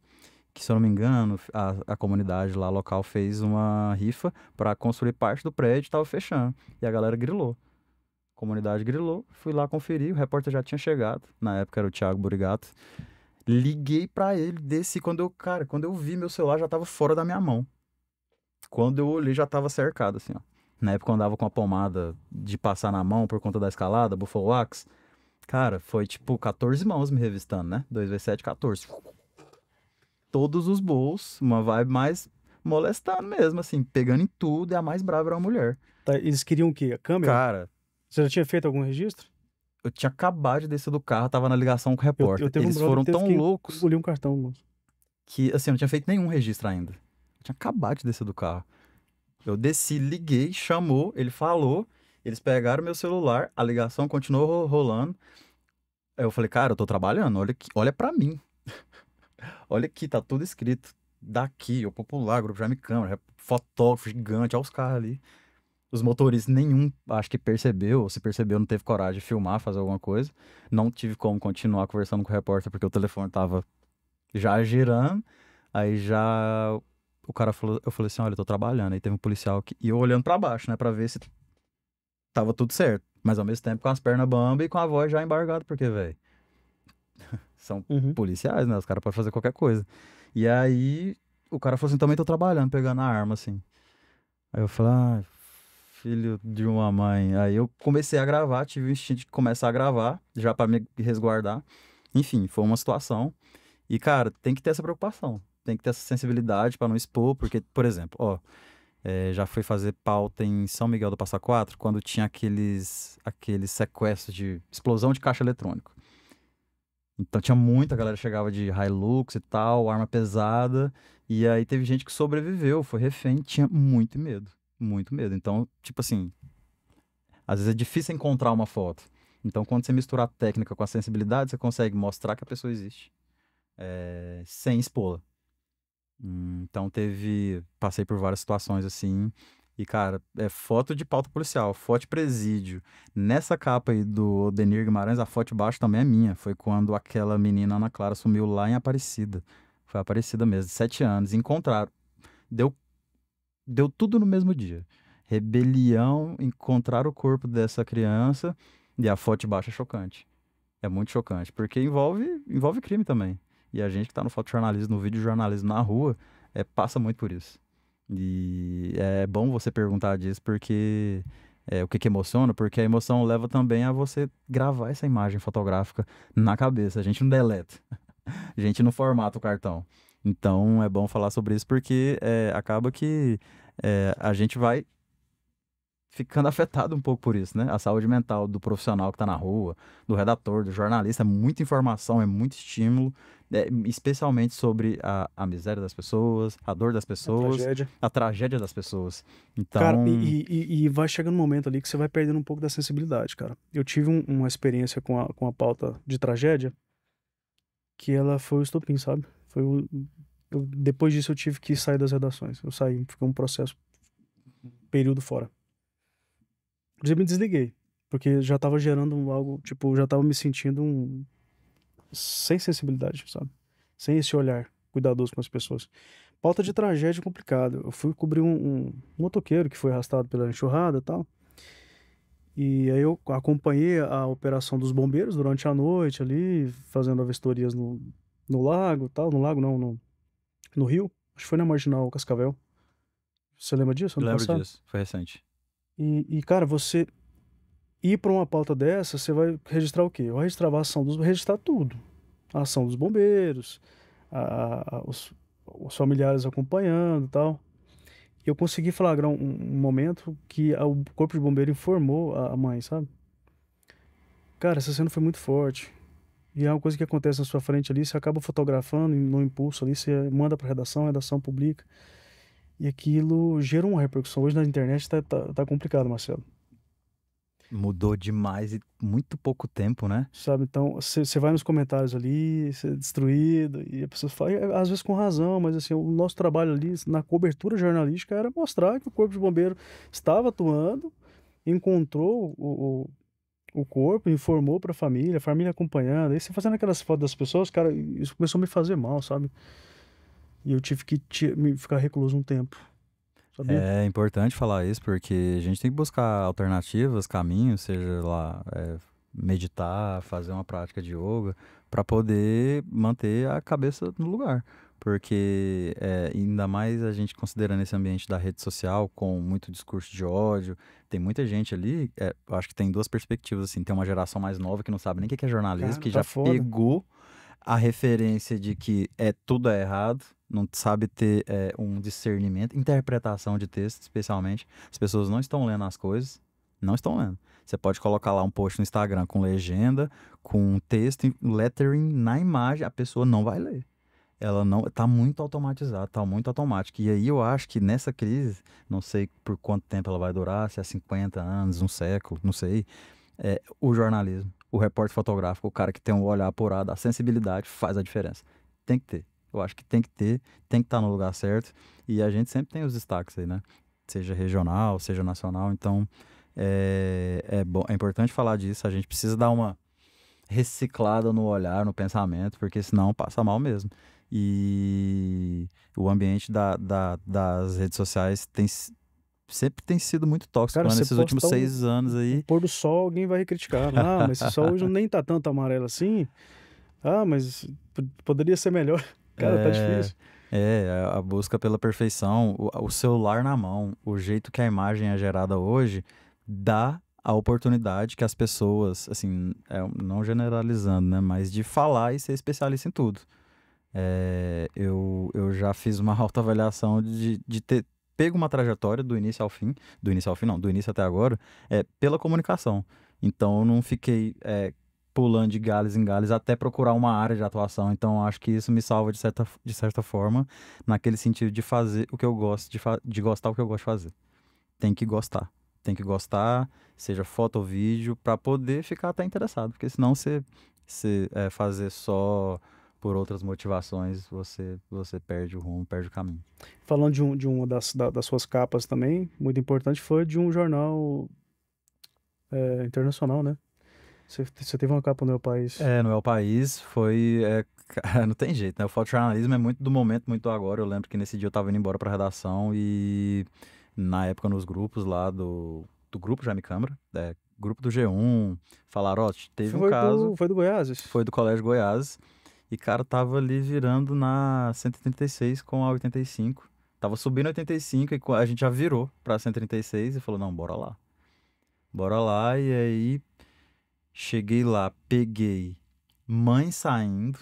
que se eu não me engano, a, a comunidade lá local fez uma rifa para construir parte do prédio e tava fechando. E a galera grilou. A comunidade grilou, fui lá conferir, o repórter já tinha chegado, na época era o Thiago Burigato. Liguei para ele, desci quando eu, cara, quando eu vi meu celular já tava fora da minha mão. Quando eu olhei já tava cercado assim, ó. Na época eu andava com a pomada de passar na mão por conta da escalada, Buffalo Wax. Cara, foi tipo 14 mãos me revistando, né? 2 vezes 7, 14 todos os bolsos, uma vibe mais molestando mesmo, assim, pegando em tudo, e é a mais brava era uma mulher. Tá, eles queriam o quê? A câmera? Cara. Você já tinha feito algum registro? Eu tinha acabado de descer do carro, tava na ligação com o repórter. Eu, eu eles um foram tão loucos. Eu um cartão, moço. Que, assim, eu não tinha feito nenhum registro ainda. Eu tinha acabado de descer do carro. Eu desci, liguei, chamou, ele falou. Eles pegaram meu celular, a ligação continuou rolando. Aí eu falei, cara, eu tô trabalhando, olha, olha para mim. Olha aqui, tá tudo escrito. Daqui, o Popular, Grupo Jaime Câmara, fotógrafo gigante, olha os carros ali. Os motoristas, nenhum, acho que percebeu, ou se percebeu, não teve coragem de filmar, fazer alguma coisa. Não tive como continuar conversando com o repórter, porque o telefone tava já girando. Aí já o cara falou, eu falei assim, olha, eu tô trabalhando. Aí teve um policial que e eu olhando para baixo, né, para ver se tava tudo certo. Mas ao mesmo tempo com as pernas bamba e com a voz já embargada, porque, velho, São uhum. policiais, né? Os caras podem fazer qualquer coisa. E aí o cara falou assim: também tô trabalhando, pegando a arma, assim. Aí eu falei: ah, filho de uma mãe. Aí eu comecei a gravar, tive o instinto de começar a gravar, já para me resguardar. Enfim, foi uma situação. E, cara, tem que ter essa preocupação, tem que ter essa sensibilidade para não expor, porque, por exemplo, ó. É, já fui fazer pauta em São Miguel do Passa Quatro, quando tinha aqueles, aqueles sequestros de explosão de caixa eletrônico. Então tinha muita galera chegava de Hilux e tal, arma pesada. E aí teve gente que sobreviveu, foi refém, tinha muito medo, muito medo. Então, tipo assim, às vezes é difícil encontrar uma foto. Então, quando você mistura a técnica com a sensibilidade, você consegue mostrar que a pessoa existe é, sem expô-la. Hum, então teve, passei por várias situações assim e, cara, é foto de pauta policial, foto de presídio. Nessa capa aí do Denir Guimarães, a foto de baixo também é minha. Foi quando aquela menina Ana Clara sumiu lá em Aparecida. Foi Aparecida mesmo, de sete anos. Encontraram. Deu, deu tudo no mesmo dia. Rebelião, encontrar o corpo dessa criança e a foto de baixo é chocante. É muito chocante, porque envolve, envolve crime também. E a gente que está no fotojornalismo, no vídeo jornalismo na rua, é, passa muito por isso. E é bom você perguntar disso, porque é, o que, que emociona, porque a emoção leva também a você gravar essa imagem fotográfica na cabeça. A gente não deleta, a gente não formata o cartão. Então é bom falar sobre isso, porque é, acaba que é, a gente vai ficando afetado um pouco por isso, né? A saúde mental do profissional que está na rua, do redator, do jornalista, é muita informação, é muito estímulo é, especialmente sobre a, a miséria das pessoas, a dor das pessoas, a tragédia, a tragédia das pessoas. Então... Cara, e, e, e, vai chegando um momento ali que você vai perdendo um pouco da sensibilidade, cara. Eu tive um, uma experiência com a, com a pauta de tragédia que ela foi o estopim, sabe? Foi o, eu, depois disso eu tive que sair das redações. Eu saí, ficou um processo, período fora. Inclusive me desliguei, porque já tava gerando algo, tipo, já tava me sentindo um sem sensibilidade, sabe? Sem esse olhar cuidadoso com as pessoas. Pauta de tragédia é complicado. Eu fui cobrir um, um, motoqueiro que foi arrastado pela enxurrada e tal. E aí eu acompanhei a operação dos bombeiros durante a noite ali, fazendo avestorias no, no lago tal. No lago não, no, no rio. Acho que foi na Marginal Cascavel. Você lembra disso? Lembro passado? disso, foi recente. E, e, cara, você ir para uma pauta dessa, você vai registrar o quê? Vai registrar a ação dos registrar tudo. A ação dos bombeiros, a, a, os, os, familiares acompanhando e tal. Eu consegui flagrar um, um momento que a, o corpo de bombeiro informou a, mãe, sabe? Cara, essa cena foi muito forte. E é uma coisa que acontece na sua frente ali, você acaba fotografando no impulso ali, você manda para redação, a redação publica. E aquilo gerou uma repercussão. Hoje na internet está tá, tá complicado, Marcelo. Mudou demais e muito pouco tempo, né? Sabe, então você vai nos comentários ali, você é destruído, e a pessoa fala, e, é, às vezes com razão, mas assim, o nosso trabalho ali na cobertura jornalística era mostrar que o Corpo de Bombeiro estava atuando, encontrou o, o, o corpo, informou para a família, a família acompanhando, aí você fazendo aquelas fotos das pessoas, cara, isso começou a me fazer mal, sabe? E eu tive que ficar recluso um tempo. Sabia? É importante falar isso porque a gente tem que buscar alternativas, caminhos, seja lá é, meditar, fazer uma prática de yoga, para poder manter a cabeça no lugar. Porque é, ainda mais a gente considerando esse ambiente da rede social com muito discurso de ódio, tem muita gente ali, é, acho que tem duas perspectivas, assim, tem uma geração mais nova que não sabe nem o que é jornalismo, Cara, que tá já foda. pegou a referência de que é tudo é errado, não sabe ter é, um discernimento, interpretação de texto, especialmente. As pessoas não estão lendo as coisas, não estão lendo. Você pode colocar lá um post no Instagram com legenda, com texto, lettering na imagem, a pessoa não vai ler. Ela não está muito automatizada, está muito automática. E aí eu acho que nessa crise, não sei por quanto tempo ela vai durar, se é 50 anos, um século, não sei, é, o jornalismo o repórter fotográfico, o cara que tem um olhar apurado, a sensibilidade faz a diferença. Tem que ter. Eu acho que tem que ter, tem que estar tá no lugar certo. E a gente sempre tem os destaques aí, né? Seja regional, seja nacional. Então, é, é, bom, é importante falar disso. A gente precisa dar uma reciclada no olhar, no pensamento, porque senão passa mal mesmo. E o ambiente da, da, das redes sociais tem, sempre tem sido muito tóxico, Cara, né? Nesses últimos seis um, anos aí. Um pôr do sol, alguém vai recriticar Ah, mas esse sol hoje nem tá tanto amarelo assim. Ah, mas poderia ser melhor. Cara, tá é, tá difícil. É, a busca pela perfeição, o, o celular na mão, o jeito que a imagem é gerada hoje, dá a oportunidade que as pessoas, assim, é, não generalizando, né, mas de falar e ser especialista em tudo. É, eu, eu já fiz uma autoavaliação de, de ter pego uma trajetória do início ao fim, do início ao fim não, do início até agora, é, pela comunicação. Então eu não fiquei é, pulando de galhos em galhos até procurar uma área de atuação. Então acho que isso me salva de certa, de certa forma, naquele sentido de fazer o que eu gosto, de, de gostar o que eu gosto de fazer. Tem que gostar. Tem que gostar, seja foto ou vídeo, para poder ficar até interessado. Porque senão você, você é, fazer só por outras motivações você você perde o rumo, perde o caminho. Falando de, um, de uma das, da, das suas capas também, muito importante, foi de um jornal é, internacional, né? Você, teve uma capa no meu país. É, no meu país foi. É, não tem jeito, né? O fotojornalismo é muito do momento, muito agora. Eu lembro que nesse dia eu estava indo embora pra redação e na época nos grupos lá do, do grupo Jaime Câmara, é, grupo do G1, falaram, ó, teve foi um caso. Do, foi do Goiás? Foi do Colégio Goiás. E, cara, tava ali virando na 136 com a 85. Tava subindo 85 e a gente já virou pra 136 e falou: não, bora lá. Bora lá. E aí cheguei lá, peguei mãe saindo.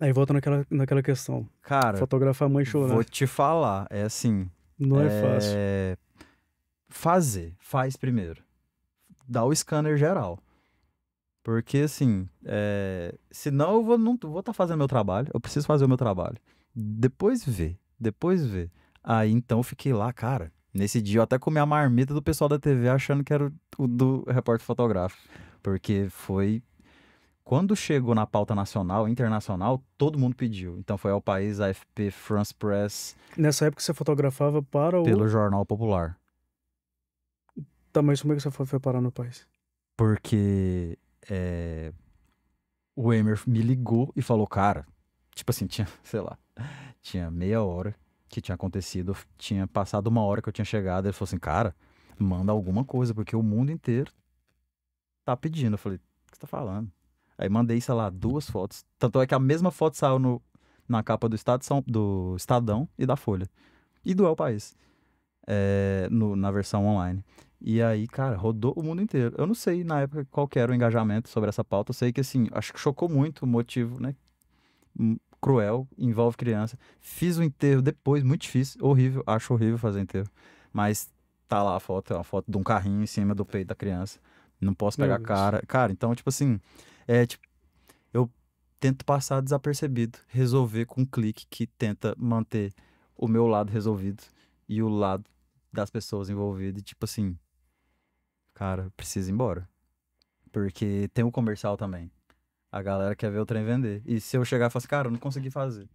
Aí volta naquela, naquela questão. Cara. Fotografar mãe chorando. Vou te falar, é assim. Não é, é fácil. Fazer, faz primeiro. Dá o scanner geral. Porque, assim, é... senão eu vou, não vou estar tá fazendo meu trabalho, eu preciso fazer o meu trabalho. Depois vê, depois vê. Aí então eu fiquei lá, cara. Nesse dia eu até comi a marmita do pessoal da TV achando que era o do repórter fotográfico. Porque foi. Quando chegou na pauta nacional, internacional, todo mundo pediu. Então foi ao país, AFP, France Press. Nessa época você fotografava para o. Pelo Jornal Popular. Tá, mas como é que você foi parar no país? Porque é, o Emer me ligou e falou, cara, tipo assim, tinha, sei lá, tinha meia hora que tinha acontecido, tinha passado uma hora que eu tinha chegado, ele falou assim, cara, manda alguma coisa, porque o mundo inteiro tá pedindo. Eu falei, o que você tá falando? Aí mandei, sei lá, duas fotos. Tanto é que a mesma foto saiu no, na capa do, Estado, São, do Estadão e da Folha. E do El País. É, no, na versão online. E aí, cara, rodou o mundo inteiro. Eu não sei na época qual era o engajamento sobre essa pauta. Eu sei que, assim, acho que chocou muito o motivo, né? Hum, cruel, envolve criança. Fiz o enterro depois, muito difícil, horrível. Acho horrível fazer enterro. Mas tá lá a foto, é uma foto de um carrinho em cima do peito da criança. Não posso pegar a cara. Cara, então, tipo assim, é tipo. Eu tento passar desapercebido, resolver com um clique que tenta manter o meu lado resolvido e o lado das pessoas envolvidas. E, tipo assim, cara, precisa ir embora. Porque tem o comercial também. A galera quer ver o trem vender. E se eu chegar e falar assim, cara, eu não consegui fazer.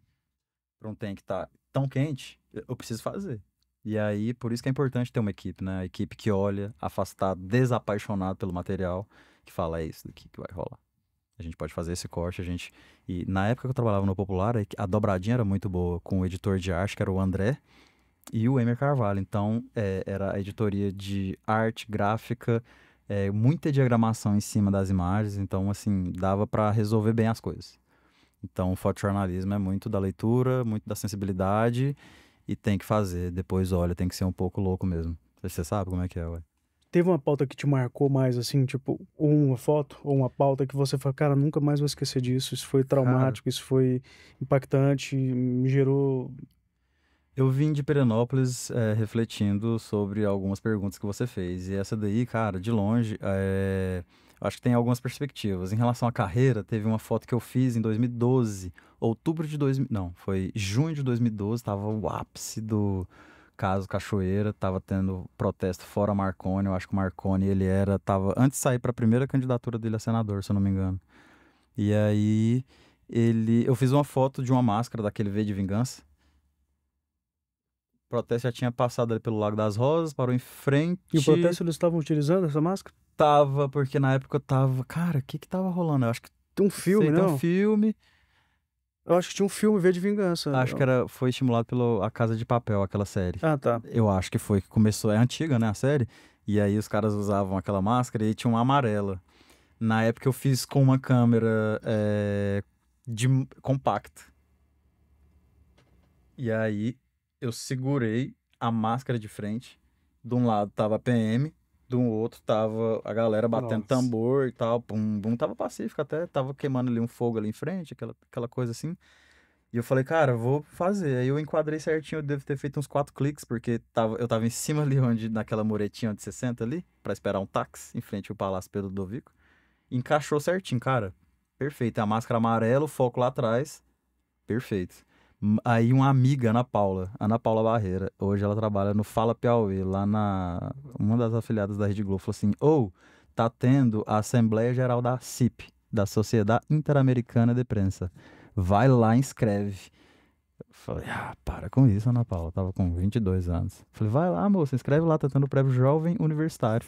Pra um trem que tá tão quente, eu preciso fazer. E aí, por isso que é importante ter uma equipe, né? A equipe que olha, afastado, desapaixonado pelo material, que fala, é isso daqui que vai rolar. A gente pode fazer esse corte, a gente... E na época que eu trabalhava no Popular, a dobradinha era muito boa, com o editor de arte, que era o André, e o Emer Carvalho. Então, é, era a editoria de arte gráfica, é, muita diagramação em cima das imagens, então, assim, dava para resolver bem as coisas. Então, o fotojornalismo é muito da leitura, muito da sensibilidade e tem que fazer. Depois, olha, tem que ser um pouco louco mesmo. Você sabe como é que é, ué? Teve uma pauta que te marcou mais, assim, tipo, ou uma foto, ou uma pauta que você fala, cara, nunca mais vou esquecer disso, isso foi traumático, cara... isso foi impactante, me gerou eu vim de Perenópolis é, refletindo sobre algumas perguntas que você fez. E essa daí, cara, de longe, é, acho que tem algumas perspectivas. Em relação à carreira, teve uma foto que eu fiz em 2012, outubro de 2000. Não, foi junho de 2012, estava o ápice do caso Cachoeira, estava tendo protesto fora Marconi. Eu acho que o Marconi, ele era. estava antes de sair para a primeira candidatura dele a senador, se eu não me engano. E aí, ele, eu fiz uma foto de uma máscara daquele V de Vingança protesto já tinha passado ali pelo Lago das Rosas, parou em frente. E o protesto eles estavam utilizando essa máscara? Tava, porque na época eu tava. Cara, o que que tava rolando? Eu acho que. Tem um filme, né? um filme. Eu acho que tinha um filme V de Vingança. Acho que era, foi estimulado pelo A Casa de Papel, aquela série. Ah, tá. Eu acho que foi que começou. É antiga, né, a série? E aí os caras usavam aquela máscara e tinha uma amarela. Na época eu fiz com uma câmera é, de compacta. E aí eu segurei a máscara de frente. De um lado tava a PM, do outro tava a galera batendo Nossa. tambor e tal. Bum, bum, tava pacífico até, tava queimando ali um fogo ali em frente, aquela, aquela coisa assim. E eu falei, cara, vou fazer. Aí eu enquadrei certinho, eu devo ter feito uns quatro cliques, porque tava, eu tava em cima ali, onde, naquela muretinha onde 60 ali, para esperar um táxi, em frente ao Palácio Pedro Dovico. Encaixou certinho, cara. Perfeito. A máscara amarela, o foco lá atrás. Perfeito aí uma amiga, Ana Paula, Ana Paula Barreira, hoje ela trabalha no Fala Piauí, lá na uma das afiliadas da Rede Globo, falou assim: "Ou oh, tá tendo a Assembleia Geral da CIP, da Sociedade Interamericana de Prensa. Vai lá, inscreve." Eu falei, ah, para com isso, Ana Paula. Eu tava com 22 anos. Eu falei, vai lá, moça, inscreve lá, tá tendo o prévio Jovem Universitário.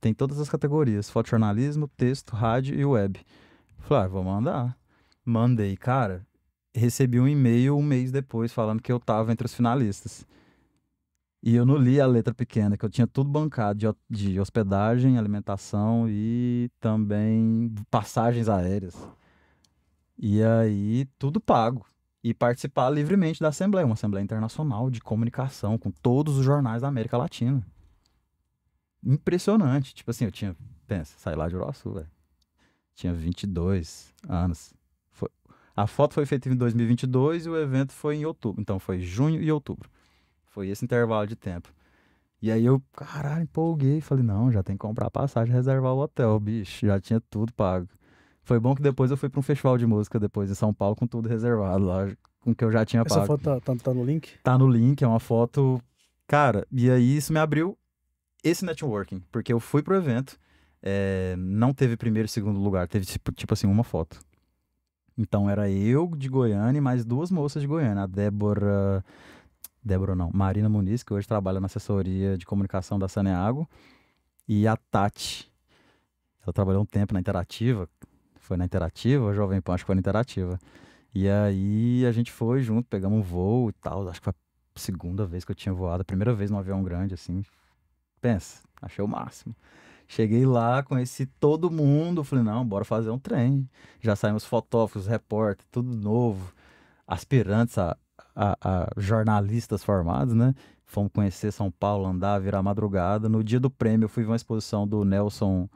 Tem todas as categorias: fotojornalismo, texto, rádio e web. Falei, ah, vou mandar. Mandei, cara recebi um e-mail um mês depois falando que eu estava entre os finalistas. E eu não li a letra pequena, que eu tinha tudo bancado de, de hospedagem, alimentação e também passagens aéreas. E aí, tudo pago. E participar livremente da Assembleia, uma Assembleia Internacional de Comunicação, com todos os jornais da América Latina. Impressionante. Tipo assim, eu tinha. Pensa, saí lá de Uruaçu, velho. Tinha 22 anos. A foto foi feita em 2022 e o evento foi em outubro. Então foi junho e outubro. Foi esse intervalo de tempo. E aí eu, caralho, empolguei. Falei, não, já tem que comprar a passagem, reservar o hotel, bicho. Já tinha tudo pago. Foi bom que depois eu fui para um festival de música depois em São Paulo com tudo reservado lá, com que eu já tinha pago. Essa foto tá, tá, tá no link? Tá no link, é uma foto... Cara, e aí isso me abriu esse networking, porque eu fui pro evento... É, não teve primeiro e segundo lugar, teve tipo, tipo, assim, uma foto. Então era eu de Goiânia e mais duas moças de Goiânia, a Débora. Débora não, Marina Muniz, que hoje trabalha na assessoria de comunicação da Saneago, e a Tati. Ela trabalhou um tempo na Interativa, foi na Interativa, Jovem Pan, acho que foi na Interativa. E aí a gente foi junto, pegamos um voo e tal, acho que foi a segunda vez que eu tinha voado, a primeira vez num avião grande, assim. Pensa, achei o máximo. Cheguei lá, conheci todo mundo, falei, não, bora fazer um trem. Já saímos fotógrafos, repórter, tudo novo, aspirantes a, a, a jornalistas formados, né? Fomos conhecer São Paulo, andar, virar madrugada. No dia do prêmio, eu fui ver uma exposição do Nelson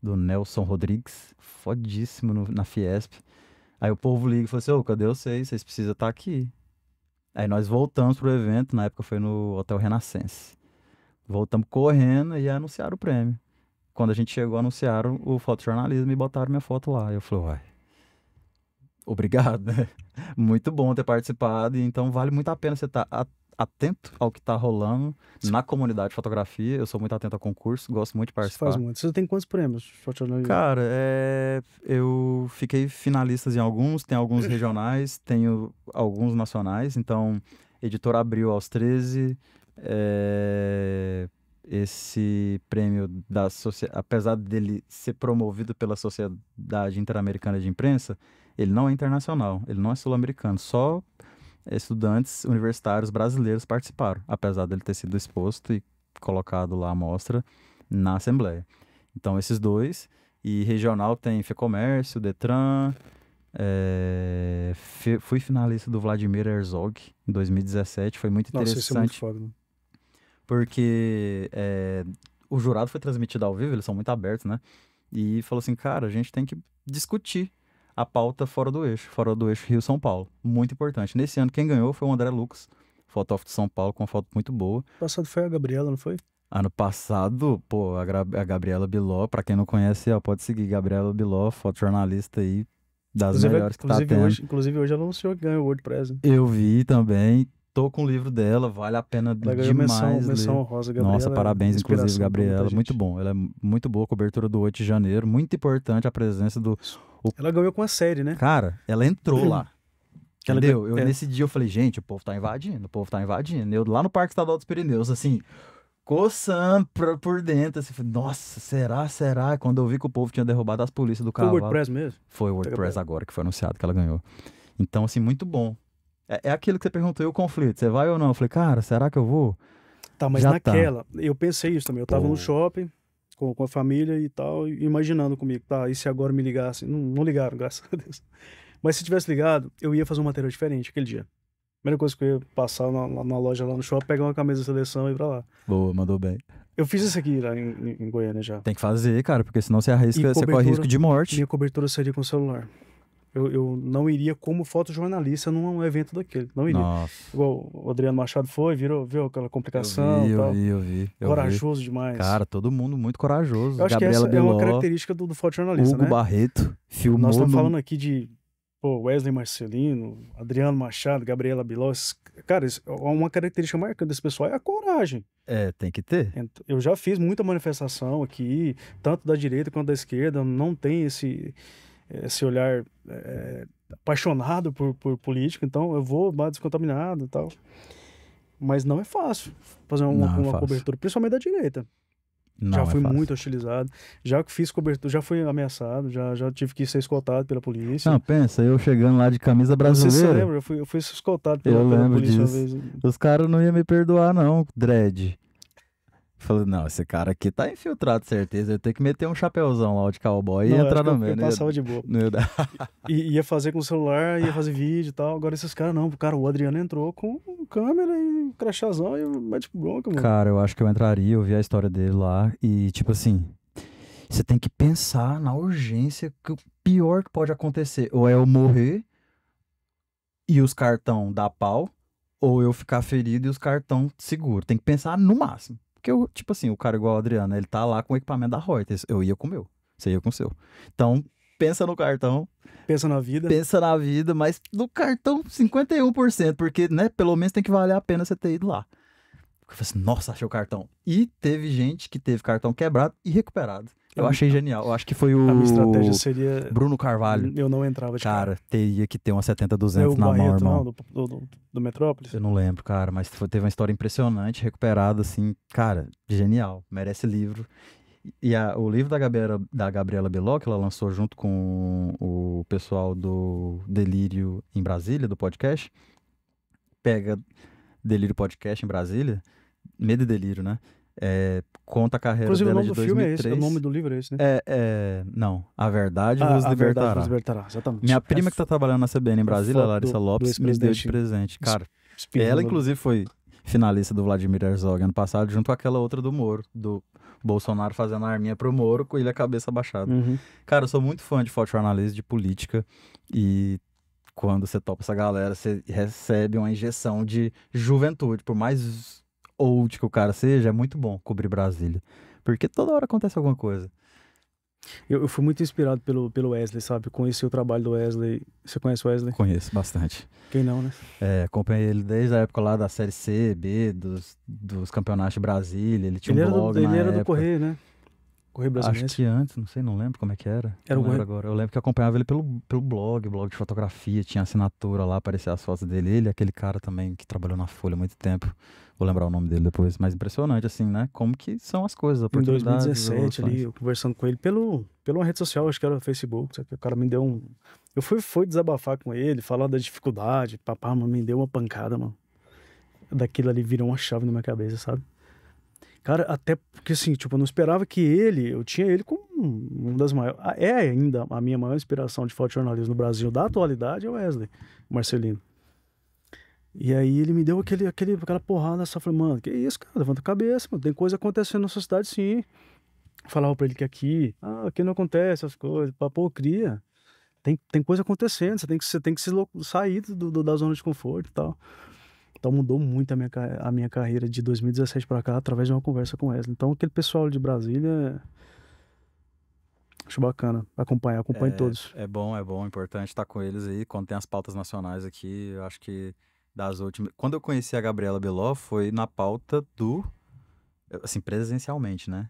do Nelson Rodrigues, fodíssimo no, na Fiesp. Aí o povo liga e falou assim: Ô, cadê vocês? Vocês precisam estar tá aqui. Aí nós voltamos pro evento, na época foi no Hotel Renascense. Voltamos correndo e anunciaram o prêmio quando a gente chegou, anunciaram o fotojornalismo e botaram minha foto lá. Eu falei, uai, obrigado, né? Muito bom ter participado. Então vale muito a pena você estar tá atento ao que está rolando na comunidade de fotografia. Eu sou muito atento a concurso, gosto muito de participar. Você faz muito. Você tem quantos prêmios fotojornalismo? Cara, é... eu fiquei finalista em alguns, tem alguns regionais, tenho alguns nacionais. Então, editor abriu aos 13. É esse prêmio da apesar dele ser promovido pela Sociedade Interamericana de Imprensa, ele não é internacional, ele não é sul-americano, só estudantes universitários brasileiros participaram, apesar dele ter sido exposto e colocado lá à mostra na Assembleia. Então, esses dois, e regional tem FEComércio, Detran, é... fui finalista do Vladimir Herzog em 2017, foi muito interessante. Nossa, isso é muito foda, né? porque é, o jurado foi transmitido ao vivo, eles são muito abertos, né? E falou assim, cara, a gente tem que discutir a pauta fora do eixo, fora do eixo Rio-São Paulo. Muito importante. Nesse ano, quem ganhou foi o André Lucas, fotógrafo de São Paulo, com uma foto muito boa. Passado foi a Gabriela, não foi? Ano passado, pô, a, a Gabriela Biló, para quem não conhece, ó, pode seguir Gabriela Biló, fotojornalista aí, das inclusive, melhores que tá tendo. Hoje, inclusive hoje anunciou que ganhou o World Press. Eu vi também, tô com o livro dela, vale a pena ela demais. Menção, menção honrosa, Gabriela, Nossa, parabéns, inclusive, Gabriela. Muito bom. Ela é muito boa, cobertura do 8 de janeiro. Muito importante a presença do. O... Ela ganhou com a série, né? Cara, ela entrou lá. Ela Entendeu? Eu, é. Nesse dia eu falei, gente, o povo tá invadindo, o povo tá invadindo. Eu lá no Parque Estadual dos Pirineus, assim, coçando por, por dentro. Assim, Nossa, será, será? Quando eu vi que o povo tinha derrubado as polícias do cavalo. Foi o WordPress mesmo? Foi o WordPress agora que foi anunciado que ela ganhou. Então, assim, muito bom. É, é aquilo que você perguntou, e o conflito, você vai ou não? Eu falei, cara, será que eu vou? Tá, mas Já tá. naquela, tá. eu pensei isso também. Eu tava Pô. no shopping com, com a família e tal, imaginando comigo, tá, e se agora me ligasse? Não, não ligaram, graças a Deus. Mas se tivesse ligado, eu ia fazer um material diferente aquele dia. Primeira coisa que eu ia passar na, na loja lá no shopping, pegar uma camisa da seleção e ir pra lá. Boa, mandou bem. Eu fiz isso aqui lá em, em Goiânia já. Tem que fazer, cara, porque senão você arrisca, você corre risco de morte. Minha cobertura seria com o celular eu, eu não iria como fotojornalista num evento daquele. Não iria. Nossa. o Adriano Machado foi, virou, viu aquela complicação. Eu vi, eu vi, eu vi. Eu corajoso vi. demais. Cara, todo mundo muito corajoso. Eu acho Gabriela que essa é uma característica do, do fotojornalista, Hugo né? Barreto filmou. Nós estamos no... falando aqui de pô, Wesley Marcelino, Adriano Machado, Gabriela Biló, cara, uma característica marcante desse pessoal é a coragem. É, tem que ter. Eu já fiz muita manifestação aqui, tanto da direita quanto da esquerda, não tem esse eh, esse olhar é, apaixonado por, por então eu vou descontaminado e tal. Mas não é fácil fazer uma, não, é uma fácil. cobertura, principalmente da direita. Não, já é fui é muito hostilizado. Já fiz cobertura, já fui ameaçado, já, já tive que ser escoltado pela polícia. Não, pensa, eu chegando lá de camisa brasileira. Você se lembra? Eu fui, eu fui escoltado pela, eu pela polícia disso. uma vez. Os caras não iam me perdoar, não, dread. Falei, não, esse cara aqui tá infiltrado, certeza. Eu tenho que meter um chapéuzão lá de cowboy não, e entrar né? no meio. Eu passava de boa. e, ia fazer com o celular, ia fazer vídeo e tal. Agora esses caras não. Cara, o Adriano entrou com câmera e crachazão e mete bronca, mano. Cara, eu acho que eu entraria, eu vi a história dele lá e, tipo assim, você tem que pensar na urgência que o pior que pode acontecer ou é eu morrer e os cartão dar pau ou eu ficar ferido e os cartão seguro. Tem que pensar no máximo. Porque, eu, tipo assim, o cara igual o Adriano, ele tá lá com o equipamento da Reuters. Eu ia com o meu, você ia com o seu. Então, pensa no cartão. Pensa na vida. Pensa na vida, mas no cartão 51%, porque, né, pelo menos tem que valer a pena você ter ido lá. Porque eu falei assim, nossa, achei o cartão. E teve gente que teve cartão quebrado e recuperado. Eu uhum. achei genial. Eu acho que foi o. A minha estratégia seria. Bruno Carvalho. Eu não entrava de cara. Cara, teria que ter uma 70-200 na mão, irmão. Do, do, do, Metrópolis? Eu não lembro, cara, mas teve uma história impressionante, recuperada, assim. Cara, genial. Merece livro. E a, o livro da Gabriela, da Gabriela Beló, que ela lançou junto com o pessoal do Delírio em Brasília, do podcast, pega Delírio Podcast em Brasília, Medo e Delírio, né? É, conta a carreira Inclusive, dela de 2003. Inclusive o nome do filme é esse, o nome do livro é esse, né? É, é não, A Verdade ah, a, Nos a Libertará. Verdade nos libertará, exatamente. Minha prima que tá trabalhando na CBN em Brasília, a Larissa do, Lopes, do me deu de presente. Cara, Espírito ela inclusive foi finalista do Vladimir Herzog ano passado, junto com aquela outra do Moro, do Bolsonaro fazendo a arminha pro Moro com ele a cabeça baixada. Uhum. Cara, eu sou muito fã de fotojornalismo, de política e quando você topa essa galera, você recebe uma injeção de juventude, por mais old que o cara seja, é muito bom cobrir Brasília. Porque toda hora acontece alguma coisa. Eu, eu, fui muito inspirado pelo, pelo Wesley, sabe? Conheci o trabalho do Wesley. Você conhece o Wesley? Conheço bastante. Quem não, né? É, acompanhei ele desde a época lá da Série C, B, dos, dos campeonatos de Brasília. Ele tinha ele um blog do, Ele era época. do Correio, né? Correio Brasileiro. Acho que antes, não sei, não lembro como é que era. Era o Correio? agora. Eu lembro que acompanhava ele pelo, pelo blog, blog de fotografia, tinha assinatura lá, aparecia as fotos dele. Ele é aquele cara também que trabalhou na Folha há muito tempo vou lembrar o nome dele depois, mas impressionante, assim, né? Como que são as coisas, oportunidade. Em 2017, ali, eu conversando com ele pelo, pela rede social, acho que era o Facebook, sabe? o cara me deu um... Eu fui, fui desabafar com ele, falar da dificuldade, papá, mano, me deu uma pancada, mano. Daquilo ali virou uma chave na minha cabeça, sabe? Cara, até porque assim, tipo, eu não esperava que ele, eu tinha ele como uma das maiores, é ainda a minha maior inspiração de fotojornalismo no Brasil da atualidade é o Wesley, Marcelino. E aí ele me deu aquele, aquele, aquela porrada, só falei, mano, que isso, cara, levanta a cabeça, mano, tem coisa acontecendo na sociedade sim. Falava pra ele que aqui, ah, aqui não acontece as coisas, pô, cria. Tem, tem coisa acontecendo, você tem que, você tem que se sair do, do, da zona de conforto e tal. Então mudou muito a minha, a minha carreira de 2017 para cá através de uma conversa com Wesley. Então aquele pessoal de Brasília Acho bacana acompanhar, acompanhe é, todos. É bom, é bom, é importante estar com eles aí. Quando tem as pautas nacionais aqui, eu acho que das últimas. Quando eu conheci a Gabriela Beló foi na pauta do. Eh, assim, presencialmente, né?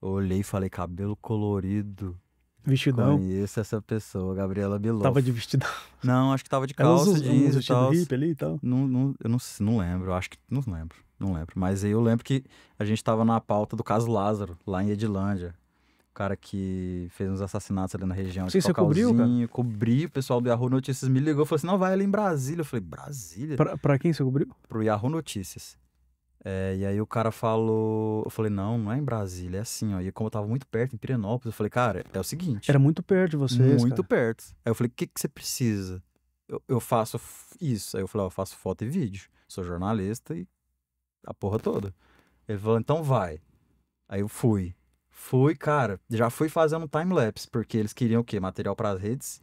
olhei e falei, cabelo colorido. Vestidão? Conheço essa pessoa, Gabriela Beló. Tava de vestidão? Não, acho que tava de calça, usa, jeans e tal. hippie ali e tal? Não, não, eu não, não lembro, acho que... Não lembro, não lembro. Mas aí eu lembro que a gente tava na pauta do caso Lázaro, lá em Edilândia cara que fez uns assassinatos ali na região. Sim, você cobriu, cara? Cobri, o pessoal do Yahoo Notícias me ligou, falou assim, não, vai ali em Brasília. Eu falei, Brasília? Pra, pra quem você cobriu? Pro Yahoo Notícias. É, e aí o cara falou, eu falei, não, não é em Brasília, é assim, ó. E como eu tava muito perto, em Pirenópolis, eu falei, cara, é o seguinte... Era muito perto de vocês, Muito cara. perto. Aí eu falei, o que que você precisa? Eu, eu faço isso. Aí eu falei, ó, eu faço foto e vídeo. Sou jornalista e a porra toda. Ele falou, então vai. Aí eu fui fui cara, já fui fazendo time-lapse, porque eles queriam o quê? Material para as redes,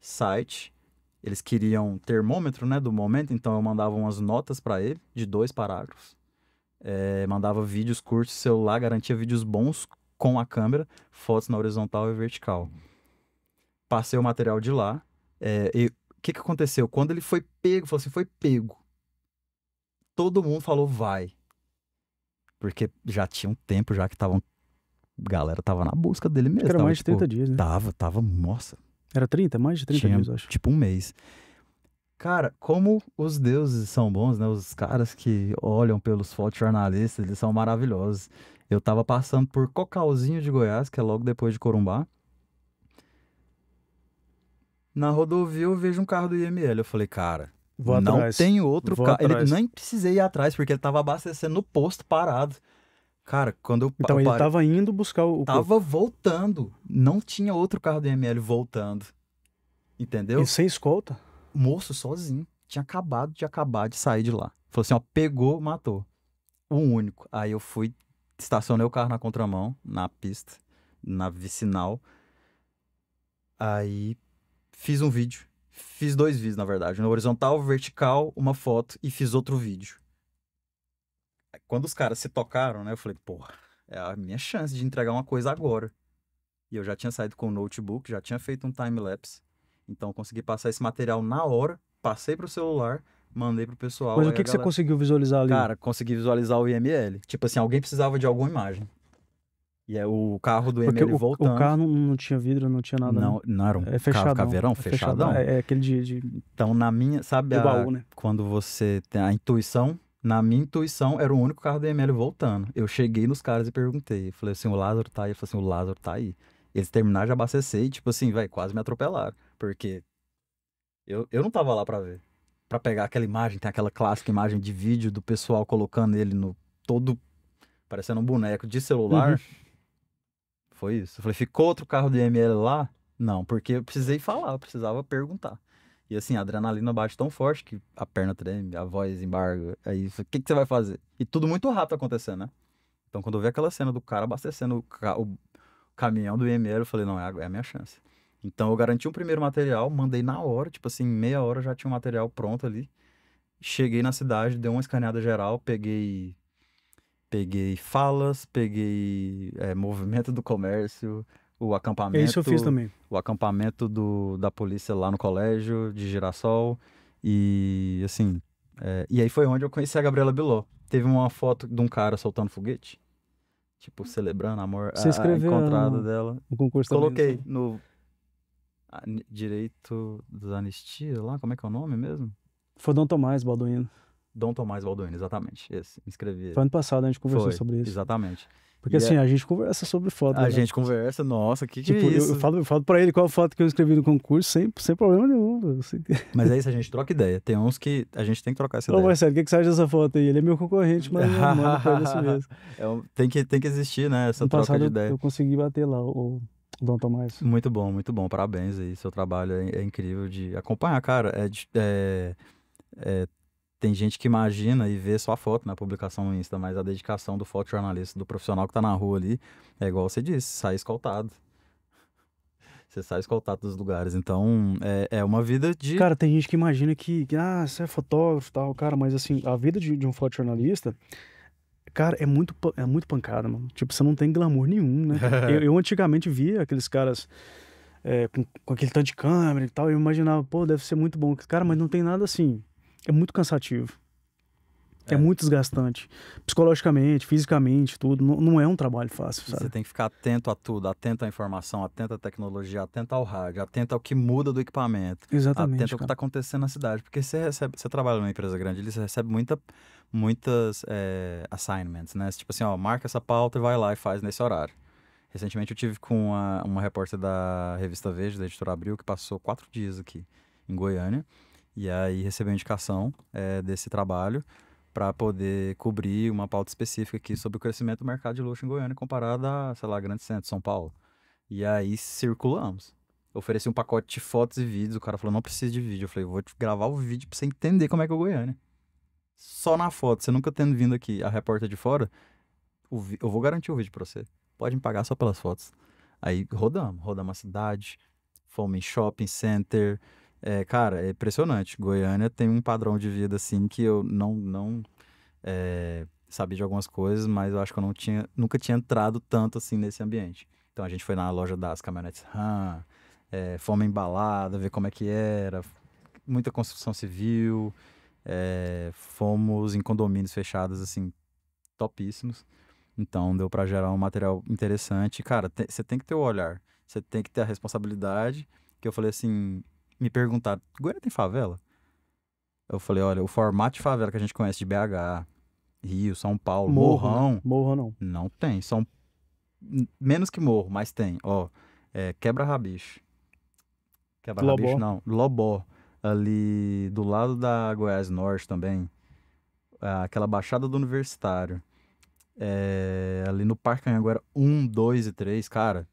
site, eles queriam termômetro, né, do momento, então eu mandava umas notas para ele, de dois parágrafos. É, mandava vídeos curtos, celular, garantia vídeos bons com a câmera, fotos na horizontal e vertical. Passei o material de lá, é, e o que, que aconteceu? Quando ele foi pego, falou assim, foi pego. Todo mundo falou, vai. Porque já tinha um tempo já que estavam galera tava na busca dele mesmo. Era tava, mais de tipo, 30 dias, né? Tava, tava, nossa. Era 30? Mais de 30 Tinha, dias, acho. Tipo um mês. Cara, como os deuses são bons, né? Os caras que olham pelos fotojornalistas, eles são maravilhosos. Eu tava passando por Cocalzinho de Goiás, que é logo depois de Corumbá. Na rodovia eu vejo um carro do IML. Eu falei, cara, Vou não atrás. tem outro carro. Ele nem precisei ir atrás, porque ele tava abastecendo no posto parado. Cara, quando eu Então eu ele estava indo buscar o. Tava corpo. voltando. Não tinha outro carro do ML voltando. Entendeu? E sem escolta? Moço, sozinho. Tinha acabado de acabar de sair de lá. Falou assim: ó, pegou, matou. o único. Aí eu fui, estacionei o carro na contramão, na pista, na vicinal. Aí fiz um vídeo. Fiz dois vídeos, na verdade. No horizontal, vertical, uma foto e fiz outro vídeo. Quando os caras se tocaram, né? Eu falei, porra, é a minha chance de entregar uma coisa agora. E eu já tinha saído com o notebook, já tinha feito um time-lapse. Então, consegui passar esse material na hora, passei pro celular, mandei pro pessoal. Mas o que, que galera... você conseguiu visualizar ali? Cara, consegui visualizar o IML. Tipo assim, alguém precisava de alguma imagem. E é o carro do Porque IML voltando. O carro não, não, tinha vidro, não tinha nada. Não, né? não era um é fechadão, carro é caveirão, é fechadão. fechadão. É, é aquele de, de, Então, na minha, sabe, a, baú, né? quando você tem a intuição na minha intuição, era o único carro do ML voltando. Eu cheguei nos caras e perguntei. Falei assim, o Lázaro tá aí. Ele falou assim, o Lázaro tá aí. Eles terminaram de abastecer e, tipo assim, vai quase me atropelaram. Porque eu, eu não tava lá pra ver. Pra pegar aquela imagem, tem aquela clássica imagem de vídeo do pessoal colocando ele no todo. parecendo um boneco de celular. Uhum. Foi isso. Eu falei, ficou outro carro do ML lá? Não, porque eu precisei falar, eu precisava perguntar. E assim, a adrenalina bate tão forte que a perna treme, a voz embarga. É isso. O que, que você vai fazer? E tudo muito rápido acontecendo, né? Então, quando eu vi aquela cena do cara abastecendo o, ca o caminhão do IML, eu falei, não, é a, é a minha chance. Então, eu garanti o um primeiro material, mandei na hora, tipo assim, meia hora já tinha o um material pronto ali. Cheguei na cidade, dei uma escaneada geral, peguei peguei falas, peguei é, movimento do comércio, o acampamento. Isso eu fiz também. O acampamento do, da polícia lá no colégio de Girassol. E assim. É, e aí foi onde eu conheci a Gabriela Biló. Teve uma foto de um cara soltando foguete. Tipo, celebrando amor, Você escreveu assim? a encontrada dela. O concurso Coloquei também. no Direito da Anistia lá, como é que é o nome mesmo? Foi Dom Tomás Balduino. Dom Tomás Balduino, exatamente. Esse, me inscrevi. Foi ano passado, a gente conversou Foi, sobre isso. Exatamente. Porque e assim, a... É a gente conversa sobre foto. A né? gente conversa, nossa, que tipo, que é isso? Eu, falo, eu falo para ele qual foto que eu escrevi no concurso sem, sem problema nenhum. Mas é isso, a gente troca ideia. Tem uns que a gente tem que trocar essa Ô, ideia. Ô Marcelo, o que, que você acha dessa foto aí? Ele é meu concorrente, mas não mando mesmo. É um... tem, que, tem que existir, né, essa no troca de ideia. Eu, consegui bater lá o... Dom Tomás. Muito bom, muito bom. Parabéns aí. Seu trabalho é, é incrível de acompanhar, cara. É, é, é tem gente que imagina e vê só a foto na né, publicação no Insta, mas a dedicação do fotojornalista, do profissional que está na rua ali, é igual você disse, sai escoltado. Você sai escoltado dos lugares. Então, é, é uma vida de. Cara, tem gente que imagina que, que ah, você é fotógrafo e tal, cara, mas assim, a vida de, de um fotojornalista. Cara, é muito, é muito pancada, mano. Tipo, você não tem glamour nenhum, né? eu, eu antigamente via aqueles caras. É, com, com, aquele tanto de câmera e tal, eu imaginava, pô, deve ser muito bom. Cara, mas não tem nada assim é muito cansativo. É. é. muito desgastante. Psicologicamente, fisicamente, tudo. Não, não é um trabalho fácil, sabe? Você tem que ficar atento a tudo, atento à informação, atento à tecnologia, atento ao rádio, atento ao que muda do equipamento. Exatamente. Atento cara. ao que está acontecendo na cidade. Porque você recebe, você trabalha numa empresa grande, você recebe muita, muitas é, assignments, né? Tipo assim, ó, marca essa pauta e vai lá e faz nesse horário. Recentemente eu tive com uma, uma repórter da revista Veja, da editora Abril, que passou quatro dias aqui em Goiânia. E aí recebeu indicação é, desse trabalho para poder cobrir uma pauta específica aqui sobre o crescimento do mercado de luxo em Goiânia comparado a, sei lá, grande centro, São Paulo. E aí circulamos. ofereci um pacote de fotos e vídeos, o cara falou, não precisa de vídeo. Eu falei, vou te gravar o vídeo para você entender como é que é o Goiânia. Só na foto, você nunca tendo vindo aqui a repórter de fora, eu vou garantir o vídeo para você. Pode me pagar só pelas fotos. Aí rodamos, rodamos a cidade, fomos em shopping center, é, cara, é impressionante. Goiânia tem um padrão de vida, assim, que eu não, não é, sabia de algumas coisas, mas eu acho que eu não tinha, nunca tinha entrado tanto, assim, nesse ambiente. Então, a gente foi na loja das caminhonetes RAM, é, fomos embalados, ver como é que era, muita construção civil, é, fomos em condomínios fechados, assim, topíssimos. Então, deu para gerar um material interessante. Cara, você te, tem que ter o olhar, você tem que ter a responsabilidade, que eu falei assim, me perguntaram: Goiânia tem favela? Eu falei: olha, o formato de favela que a gente conhece de BH, Rio, São Paulo, morro, né? Morrão. Né? Morro não. Não tem. São menos que morro, mas tem. Ó, é, quebra-rabicho. Quebra-rabicho não. Lobó. Ali do lado da Goiás Norte também. Aquela baixada do universitário. É, ali no Parque Anhanguera 1, 2 e 3, cara,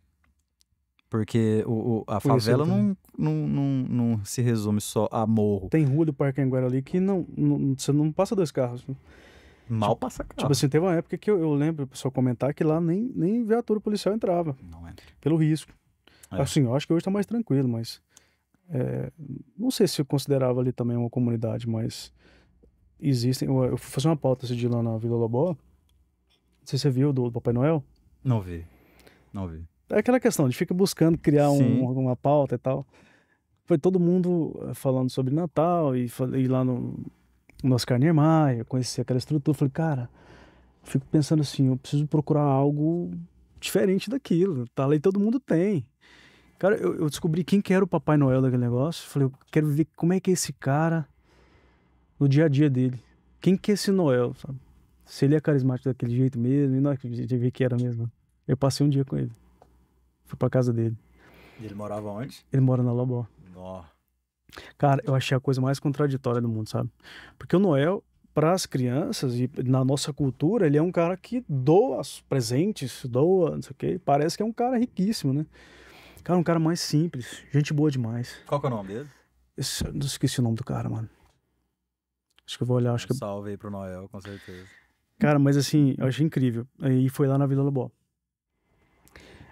porque o, o a Conhecido favela não, não, não, não, se resume só a morro. Tem rua do Parque Anguera ali que não, não, você não passa dois carros. Mal tipo, passa carro. Tipo assim, teve uma época que eu, eu lembro o pessoal comentar que lá nem, nem viatura policial entrava. Não entra. Pelo risco. É. Assim, eu acho que hoje tá mais tranquilo, mas... É, não sei se eu considerava ali também uma comunidade, mas existem... Eu, eu fui fazer uma pauta esse dia lá na Vila Lobó. Não sei se você viu, do, do Papai Noel. Não vi. Não vi. É aquela questão de fica buscando criar um, uma pauta e tal. Foi todo mundo eh, falando sobre Natal e, e lá no, no Oscar Niemeyer, conheci aquela estrutura. Falei, cara, fico pensando assim, eu preciso procurar algo diferente daquilo. Tá ali todo mundo tem. Cara, eu, eu, descobri quem que era o Papai Noel daquele negócio. Falei, eu quero ver como é que é esse cara no dia a dia dele. Quem que é esse Noel, sabe? Se ele é carismático daquele jeito mesmo, e nós que ver que era mesmo. Eu passei um dia com ele. Fui pra casa dele. E ele morava onde? Ele mora na Lobó. Nó. Cara, eu achei a coisa mais contraditória do mundo, sabe? Porque o Noel, para as crianças e na nossa cultura, ele é um cara que doa presentes, doa, não sei o quê. Parece que é um cara riquíssimo, né? Cara, um cara mais simples, gente boa demais. Qual que é o nome dele? Esse, eu esqueci o nome do cara, mano. Acho que eu vou olhar, acho um que... Salve aí pro Noel, com certeza. Cara, mas assim, eu achei incrível. E foi lá na Vila Lobó.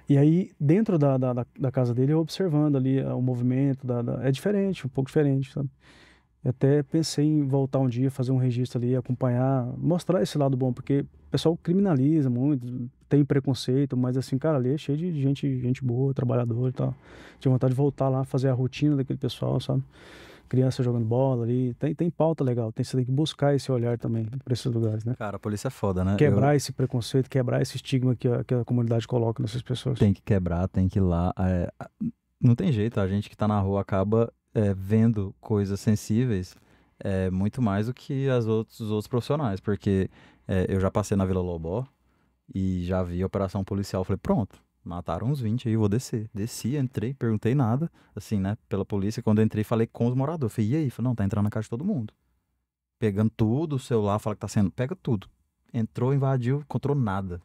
E aí, dentro da, da, da casa dele, eu observando ali ah, o movimento, da, da, é diferente, um pouco diferente, sabe? Eu até pensei em voltar um dia, fazer um registro ali, acompanhar, mostrar esse lado bom, porque o pessoal criminaliza muito, tem preconceito, mas assim, cara, ali é cheio de gente, gente boa, trabalhador e tal. Tinha vontade de voltar lá, fazer a rotina daquele pessoal, sabe? criança jogando bola ali. Tem, tem pauta legal. Tem, você tem que buscar esse olhar também para esses lugares, né? Cara, a polícia é foda, né? Quebrar eu... esse preconceito, quebrar esse estigma que a, que a comunidade coloca nessas pessoas. Tem que quebrar, tem que ir lá. É, não tem jeito, a gente que tá na rua acaba é, vendo coisas sensíveis é, muito mais do que as outros, os outros profissionais, porque é, eu já passei na Vila Lobó e já vi a operação policial. Falei, pronto, mataram uns 20 aí, vou descer. Desci, entrei, perguntei nada, assim, né, pela polícia. Quando entrei, falei com os moradores. Falei, e aí? Falei, não, tá entrando na casa de todo mundo. Pegando tudo, o celular, fala que tá sendo, pega tudo. Entrou, invadiu, encontrou nada.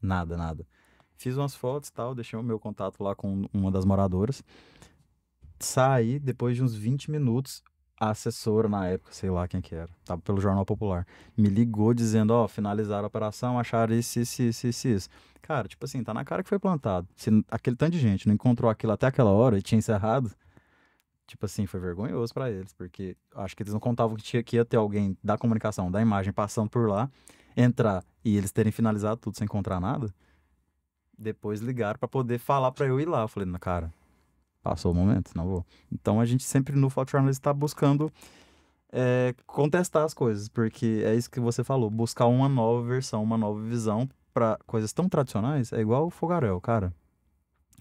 Nada, nada. Fiz umas fotos e tal, deixei o meu contato lá com uma das moradoras. Saí, depois de uns 20 minutos, a assessora na época, sei lá quem que era, tava pelo Jornal Popular, me ligou dizendo, ó, oh, finalizaram a operação, acharam isso, isso, isso, isso, isso. Cara, tipo assim, tá na cara que foi plantado. Se aquele tanto de gente não encontrou aquilo até aquela hora e tinha encerrado, tipo assim, foi vergonhoso para eles, porque acho que eles não contavam que, tinha, que ia ter alguém da comunicação, da imagem, passando por lá, entrar e eles terem finalizado tudo sem encontrar nada. Depois ligaram para poder falar para eu ir lá. Eu falei, cara, Passou o momento, não vou. Então a gente sempre no Fortraners está buscando é, contestar as coisas, porque é isso que você falou, buscar uma nova versão, uma nova visão para coisas tão tradicionais é igual o fogaréu, cara.